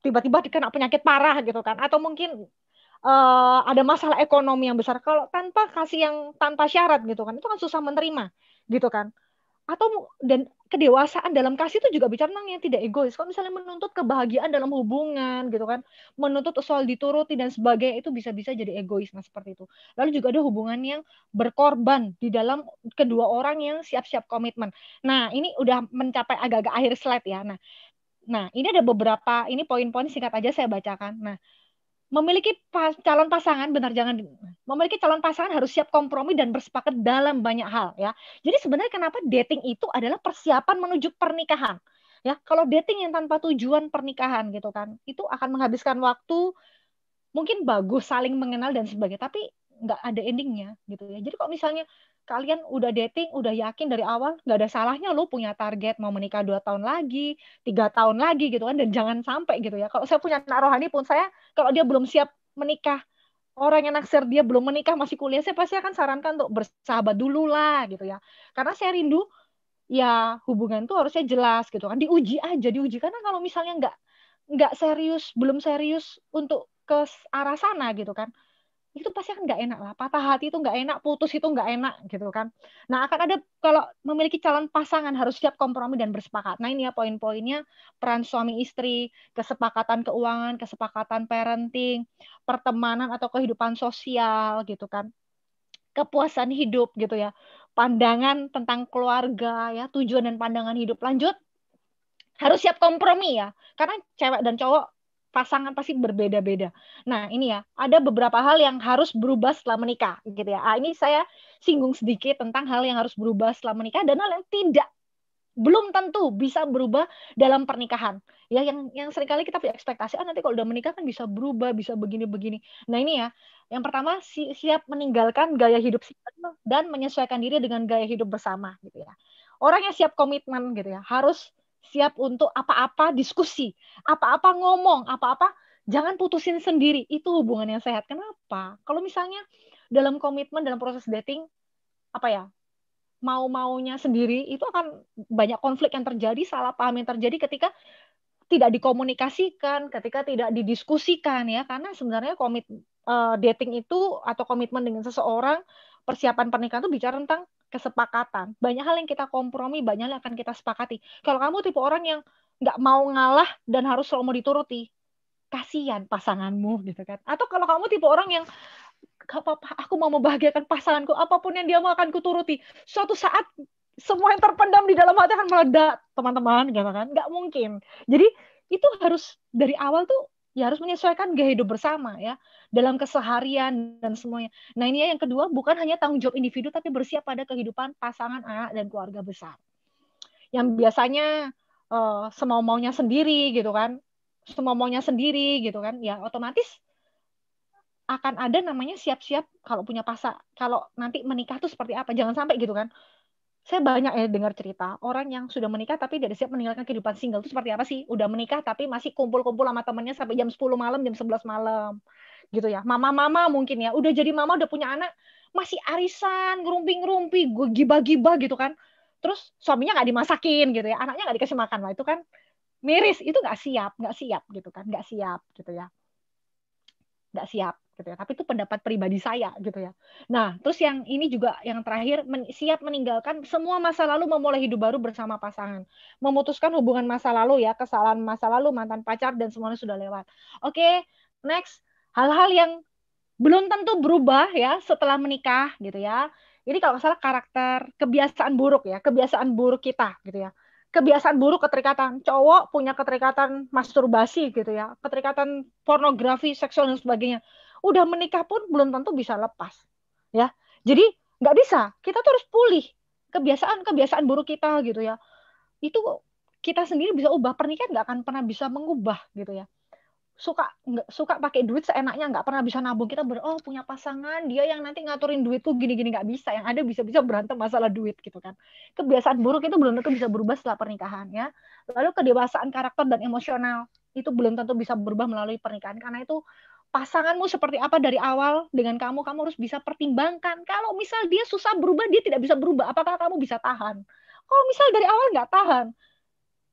tiba-tiba dikena penyakit parah gitu kan atau mungkin uh, ada masalah ekonomi yang besar kalau tanpa kasih yang tanpa syarat gitu kan itu kan susah menerima gitu kan atau dan kedewasaan dalam kasih itu juga bicara tentang yang tidak egois. Kalau misalnya menuntut kebahagiaan dalam hubungan gitu kan, menuntut soal dituruti dan sebagainya itu bisa-bisa jadi egois nah seperti itu. Lalu juga ada hubungan yang berkorban di dalam kedua orang yang siap-siap komitmen. Nah, ini udah mencapai agak-agak akhir slide ya. Nah, nah ini ada beberapa ini poin-poin singkat aja saya bacakan. Nah, memiliki pas, calon pasangan benar jangan memiliki calon pasangan harus siap kompromi dan bersepakat dalam banyak hal ya. Jadi sebenarnya kenapa dating itu adalah persiapan menuju pernikahan. Ya, kalau dating yang tanpa tujuan pernikahan gitu kan, itu akan menghabiskan waktu mungkin bagus saling mengenal dan sebagainya, tapi nggak ada endingnya gitu ya jadi kok misalnya kalian udah dating udah yakin dari awal nggak ada salahnya lo punya target mau menikah dua tahun lagi tiga tahun lagi gitu kan dan jangan sampai gitu ya kalau saya punya anak rohani pun saya kalau dia belum siap menikah orang yang naksir dia belum menikah masih kuliah saya pasti akan sarankan untuk bersahabat dulu lah gitu ya karena saya rindu ya hubungan tuh harusnya jelas gitu kan diuji aja diuji karena kalau misalnya nggak nggak serius belum serius untuk ke arah sana gitu kan itu pasti akan nggak enak lah patah hati itu nggak enak putus itu nggak enak gitu kan nah akan ada kalau memiliki calon pasangan harus siap kompromi dan bersepakat nah ini ya poin-poinnya peran suami istri kesepakatan keuangan kesepakatan parenting pertemanan atau kehidupan sosial gitu kan kepuasan hidup gitu ya pandangan tentang keluarga ya tujuan dan pandangan hidup lanjut harus siap kompromi ya karena cewek dan cowok pasangan pasti berbeda-beda. Nah, ini ya, ada beberapa hal yang harus berubah setelah menikah gitu ya. Ah, ini saya singgung sedikit tentang hal yang harus berubah setelah menikah dan hal yang tidak belum tentu bisa berubah dalam pernikahan. Ya yang yang seringkali kita punya ekspektasi, ah nanti kalau udah menikah kan bisa berubah, bisa begini-begini. Nah, ini ya, yang pertama si, siap meninggalkan gaya hidup dan menyesuaikan diri dengan gaya hidup bersama gitu ya. Orang yang siap komitmen gitu ya, harus siap untuk apa-apa diskusi, apa-apa ngomong, apa-apa jangan putusin sendiri. Itu hubungan yang sehat. Kenapa? Kalau misalnya dalam komitmen dalam proses dating apa ya? mau-maunya sendiri itu akan banyak konflik yang terjadi, salah paham yang terjadi ketika tidak dikomunikasikan, ketika tidak didiskusikan ya, karena sebenarnya komit uh, dating itu atau komitmen dengan seseorang persiapan pernikahan itu bicara tentang kesepakatan. Banyak hal yang kita kompromi, banyak hal yang akan kita sepakati. Kalau kamu tipe orang yang nggak mau ngalah dan harus selalu mau dituruti, kasihan pasanganmu gitu kan. Atau kalau kamu tipe orang yang gak apa-apa, aku mau membahagiakan pasanganku, apapun yang dia mau akan kuturuti. Suatu saat semua yang terpendam di dalam hati akan meledak, teman-teman, gitu kan. Nggak mungkin. Jadi itu harus dari awal tuh ya harus menyesuaikan gaya hidup bersama ya dalam keseharian dan semuanya. Nah ini ya, yang kedua bukan hanya tanggung jawab individu tapi bersiap pada kehidupan pasangan anak dan keluarga besar. Yang biasanya uh, eh, semau maunya sendiri gitu kan, semau maunya sendiri gitu kan, ya otomatis akan ada namanya siap-siap kalau punya pasak kalau nanti menikah tuh seperti apa jangan sampai gitu kan saya banyak ya dengar cerita orang yang sudah menikah tapi tidak siap meninggalkan kehidupan single itu seperti apa sih udah menikah tapi masih kumpul-kumpul sama temannya sampai jam 10 malam jam 11 malam gitu ya mama-mama mungkin ya udah jadi mama udah punya anak masih arisan ngerumpi-ngerumpi gue giba-giba gitu kan terus suaminya gak dimasakin gitu ya anaknya gak dikasih makan lah itu kan miris itu gak siap gak siap gitu kan gak siap gitu ya Gak siap gitu ya tapi itu pendapat pribadi saya gitu ya nah terus yang ini juga yang terakhir men siap meninggalkan semua masa lalu memulai hidup baru bersama pasangan memutuskan hubungan masa lalu ya kesalahan masa lalu mantan pacar dan semuanya sudah lewat oke okay, next hal-hal yang belum tentu berubah ya setelah menikah gitu ya. Jadi kalau salah karakter kebiasaan buruk ya, kebiasaan buruk kita gitu ya. Kebiasaan buruk keterikatan cowok punya keterikatan masturbasi gitu ya, keterikatan pornografi, seksual dan sebagainya. Udah menikah pun belum tentu bisa lepas ya. Jadi nggak bisa, kita terus pulih kebiasaan-kebiasaan buruk kita gitu ya. Itu kita sendiri bisa ubah pernikahan nggak akan pernah bisa mengubah gitu ya suka nggak suka pakai duit seenaknya nggak pernah bisa nabung kita ber oh punya pasangan dia yang nanti ngaturin duit tuh gini-gini nggak bisa yang ada bisa-bisa berantem masalah duit gitu kan kebiasaan buruk itu belum tentu bisa berubah setelah pernikahan ya lalu kedewasaan karakter dan emosional itu belum tentu bisa berubah melalui pernikahan karena itu pasanganmu seperti apa dari awal dengan kamu kamu harus bisa pertimbangkan kalau misal dia susah berubah dia tidak bisa berubah apakah kamu bisa tahan kalau misal dari awal nggak tahan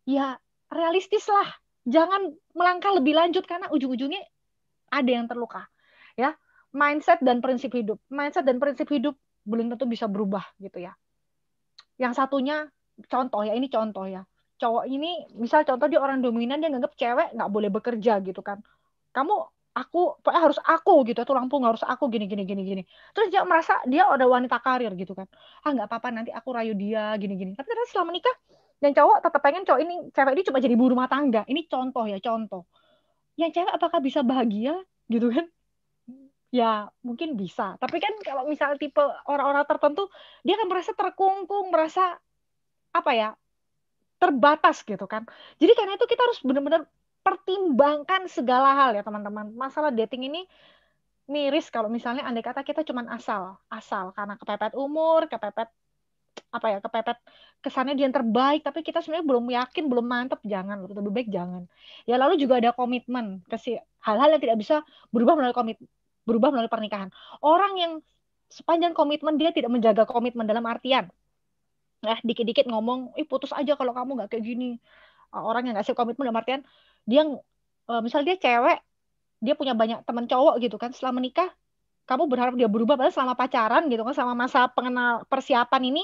ya realistislah jangan melangkah lebih lanjut karena ujung-ujungnya ada yang terluka ya mindset dan prinsip hidup mindset dan prinsip hidup belum tentu bisa berubah gitu ya yang satunya contoh ya ini contoh ya cowok ini misal contoh dia orang dominan dia nganggap cewek nggak boleh bekerja gitu kan kamu aku pokoknya harus aku gitu tuh lampu harus aku gini gini gini gini terus dia merasa dia ada wanita karir gitu kan ah nggak apa-apa nanti aku rayu dia gini gini tapi ternyata setelah menikah yang cowok tetap pengen cowok ini cewek ini cuma jadi ibu rumah tangga ini contoh ya contoh yang cewek apakah bisa bahagia gitu kan ya mungkin bisa tapi kan kalau misal tipe orang-orang tertentu dia akan merasa terkungkung merasa apa ya terbatas gitu kan jadi karena itu kita harus benar-benar pertimbangkan segala hal ya teman-teman masalah dating ini miris kalau misalnya andai kata kita cuma asal asal karena kepepet umur kepepet apa ya kepepet kesannya dia yang terbaik tapi kita sebenarnya belum yakin belum mantep jangan lebih baik jangan ya lalu juga ada komitmen kasih hal-hal yang tidak bisa berubah melalui komit berubah melalui pernikahan orang yang sepanjang komitmen dia tidak menjaga komitmen dalam artian nah dikit-dikit ngomong ih putus aja kalau kamu nggak kayak gini orang yang nggak siap komitmen dalam artian dia e, misal dia cewek dia punya banyak teman cowok gitu kan setelah menikah kamu berharap dia berubah padahal selama pacaran gitu kan selama masa pengenal persiapan ini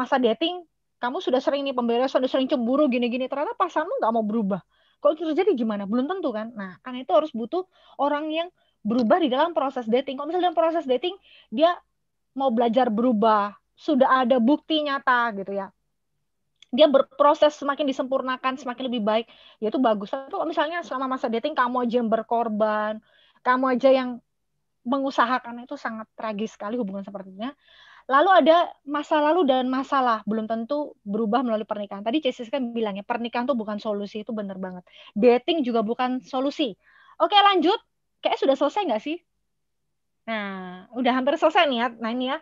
masa dating kamu sudah sering nih pemberes sudah sering cemburu gini-gini. Ternyata pasanganmu nggak mau berubah. Kalau itu terjadi gimana? Belum tentu kan. Nah, karena itu harus butuh orang yang berubah di dalam proses dating. Kalau misalnya dalam proses dating dia mau belajar berubah, sudah ada bukti nyata gitu ya. Dia berproses semakin disempurnakan, semakin lebih baik, ya itu bagus. Tapi kalau misalnya selama masa dating kamu aja yang berkorban, kamu aja yang mengusahakan itu sangat tragis sekali hubungan sepertinya. Lalu ada masa lalu dan masalah belum tentu berubah melalui pernikahan. Tadi Cesis kan bilang ya pernikahan tuh bukan solusi itu benar banget. Dating juga bukan solusi. Oke lanjut, kayak sudah selesai nggak sih? Nah udah hampir selesai nih ya. Nah ini ya,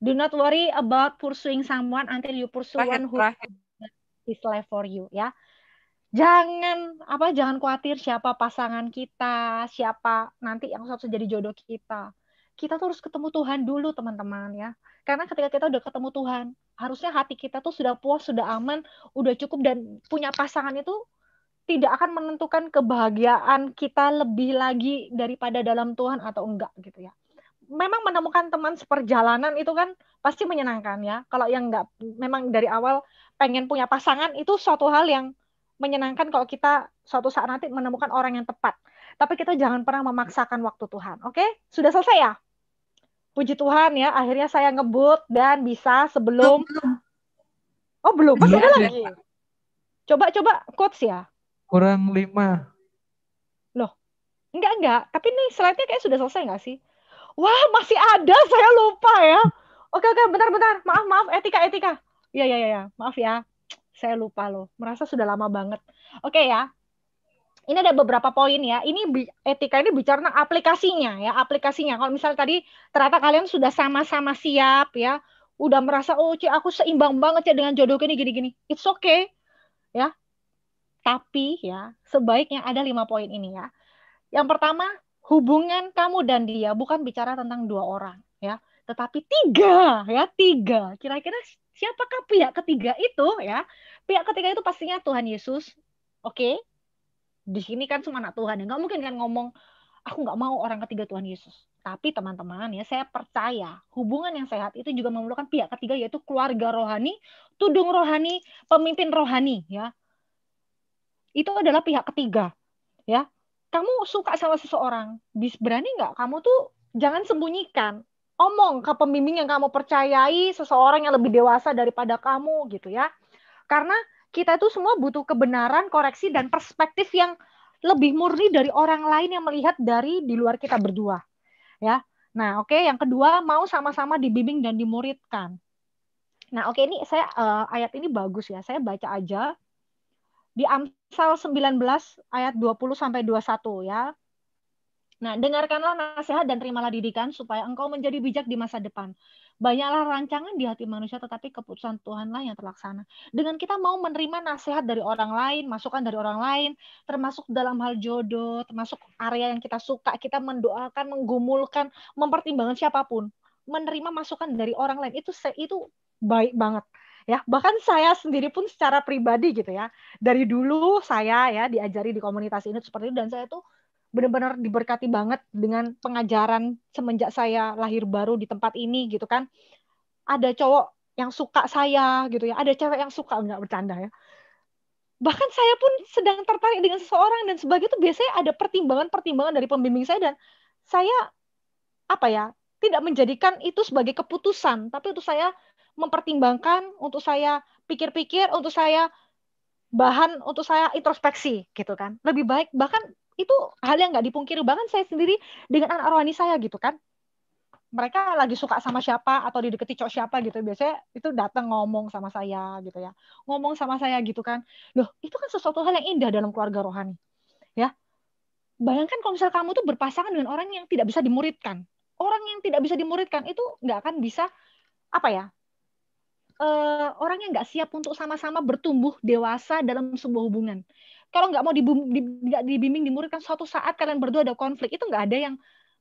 do not worry about pursuing someone until you pursue one who is life for you ya. Jangan apa jangan khawatir siapa pasangan kita, siapa nanti yang satu jadi jodoh kita kita tuh harus ketemu Tuhan dulu teman-teman ya. Karena ketika kita udah ketemu Tuhan, harusnya hati kita tuh sudah puas, sudah aman, udah cukup dan punya pasangan itu tidak akan menentukan kebahagiaan kita lebih lagi daripada dalam Tuhan atau enggak gitu ya. Memang menemukan teman seperjalanan itu kan pasti menyenangkan ya. Kalau yang enggak memang dari awal pengen punya pasangan itu suatu hal yang menyenangkan kalau kita suatu saat nanti menemukan orang yang tepat. Tapi kita jangan pernah memaksakan waktu Tuhan. Oke? Okay? Sudah selesai ya? Puji Tuhan ya, akhirnya saya ngebut dan bisa sebelum Oh, belum. Masih iya, ada iya. lagi. Coba coba quotes ya. Kurang lima. Loh. Enggak enggak, tapi nih slide-nya kayak sudah selesai enggak sih? Wah, masih ada, saya lupa ya. Oke oke, bentar bentar. Maaf maaf, etika etika. Iya iya iya, iya. maaf ya. Saya lupa loh. Merasa sudah lama banget. Oke ya ini ada beberapa poin ya. Ini etika ini bicara tentang aplikasinya ya, aplikasinya. Kalau misalnya tadi ternyata kalian sudah sama-sama siap ya, udah merasa oh cie aku seimbang banget ya dengan jodoh ini gini-gini. It's okay ya. Tapi ya sebaiknya ada lima poin ini ya. Yang pertama hubungan kamu dan dia bukan bicara tentang dua orang ya, tetapi tiga ya tiga. Kira-kira siapakah pihak ketiga itu ya? Pihak ketiga itu pastinya Tuhan Yesus. Oke, okay? di sini kan cuma anak Tuhan ya nggak mungkin kan ngomong aku nggak mau orang ketiga Tuhan Yesus tapi teman-teman ya saya percaya hubungan yang sehat itu juga memerlukan pihak ketiga yaitu keluarga rohani tudung rohani pemimpin rohani ya itu adalah pihak ketiga ya kamu suka sama seseorang bis berani nggak kamu tuh jangan sembunyikan omong ke pembimbing yang kamu percayai seseorang yang lebih dewasa daripada kamu gitu ya karena kita itu semua butuh kebenaran, koreksi dan perspektif yang lebih murni dari orang lain yang melihat dari di luar kita berdua. Ya. Nah, oke, okay. yang kedua mau sama-sama dibimbing dan dimuridkan. Nah, oke okay, ini saya uh, ayat ini bagus ya. Saya baca aja di Amsal 19 ayat 20 sampai 21 ya. Nah, dengarkanlah nasihat dan terimalah didikan supaya engkau menjadi bijak di masa depan Banyaklah rancangan di hati manusia, tetapi keputusan Tuhanlah yang terlaksana. Dengan kita mau menerima nasihat dari orang lain, masukan dari orang lain, termasuk dalam hal jodoh, termasuk area yang kita suka, kita mendoakan, menggumulkan, mempertimbangkan siapapun, menerima masukan dari orang lain itu itu baik banget ya bahkan saya sendiri pun secara pribadi gitu ya dari dulu saya ya diajari di komunitas ini seperti itu dan saya tuh benar-benar diberkati banget dengan pengajaran semenjak saya lahir baru di tempat ini gitu kan. Ada cowok yang suka saya gitu ya, ada cewek yang suka nggak bercanda ya. Bahkan saya pun sedang tertarik dengan seseorang dan sebagainya itu biasanya ada pertimbangan-pertimbangan dari pembimbing saya dan saya apa ya tidak menjadikan itu sebagai keputusan, tapi untuk saya mempertimbangkan, untuk saya pikir-pikir, untuk saya bahan untuk saya introspeksi gitu kan. Lebih baik bahkan itu hal yang nggak dipungkiri banget saya sendiri dengan anak rohani saya gitu kan mereka lagi suka sama siapa atau dideketi cowok siapa gitu biasanya itu datang ngomong sama saya gitu ya ngomong sama saya gitu kan loh itu kan sesuatu hal yang indah dalam keluarga rohani ya bayangkan kalau misal kamu tuh berpasangan dengan orang yang tidak bisa dimuridkan orang yang tidak bisa dimuridkan itu nggak akan bisa apa ya uh, orang yang nggak siap untuk sama-sama bertumbuh dewasa dalam sebuah hubungan kalau nggak mau dibimbing, dibimbing dimuridkan suatu saat kalian berdua ada konflik itu nggak ada yang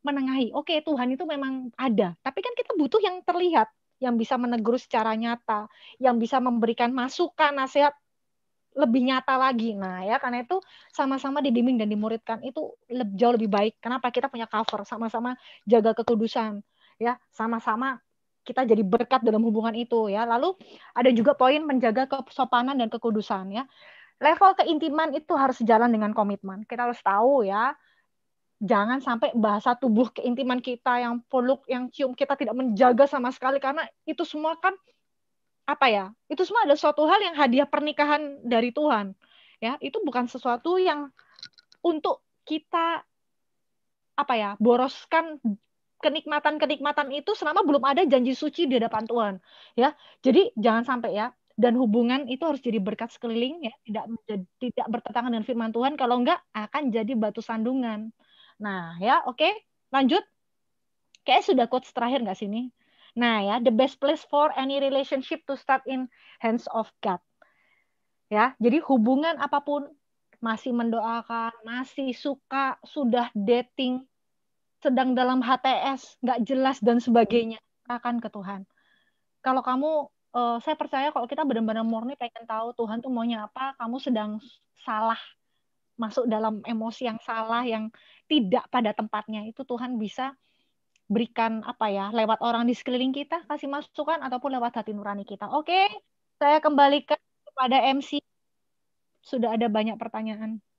menengahi. Oke okay, Tuhan itu memang ada, tapi kan kita butuh yang terlihat, yang bisa menegur secara nyata, yang bisa memberikan masukan, nasihat lebih nyata lagi. Nah, ya karena itu sama-sama dibimbing dan dimuridkan itu lebih, jauh lebih baik. Kenapa? Kita punya cover, sama-sama jaga kekudusan, ya, sama-sama kita jadi berkat dalam hubungan itu ya. Lalu ada juga poin menjaga kesopanan dan kekudusan ya level keintiman itu harus sejalan dengan komitmen. Kita harus tahu ya, jangan sampai bahasa tubuh keintiman kita yang peluk, yang cium kita tidak menjaga sama sekali karena itu semua kan apa ya? Itu semua ada suatu hal yang hadiah pernikahan dari Tuhan. Ya, itu bukan sesuatu yang untuk kita apa ya, boroskan kenikmatan-kenikmatan itu selama belum ada janji suci di hadapan Tuhan, ya. Jadi jangan sampai ya dan hubungan itu harus jadi berkat sekeliling ya tidak menjadi, tidak bertentangan dengan firman Tuhan kalau enggak akan jadi batu sandungan nah ya oke okay. lanjut kayak sudah quotes terakhir nggak sini nah ya the best place for any relationship to start in hands of God ya jadi hubungan apapun masih mendoakan masih suka sudah dating sedang dalam HTS nggak jelas dan sebagainya akan ke Tuhan kalau kamu uh, saya percaya kalau kita benar-benar murni pengen tahu Tuhan tuh maunya apa, kamu sedang salah masuk dalam emosi yang salah yang tidak pada tempatnya itu Tuhan bisa berikan apa ya lewat orang di sekeliling kita kasih masukan ataupun lewat hati nurani kita. Oke, okay, saya kembalikan kepada MC. Sudah ada banyak pertanyaan.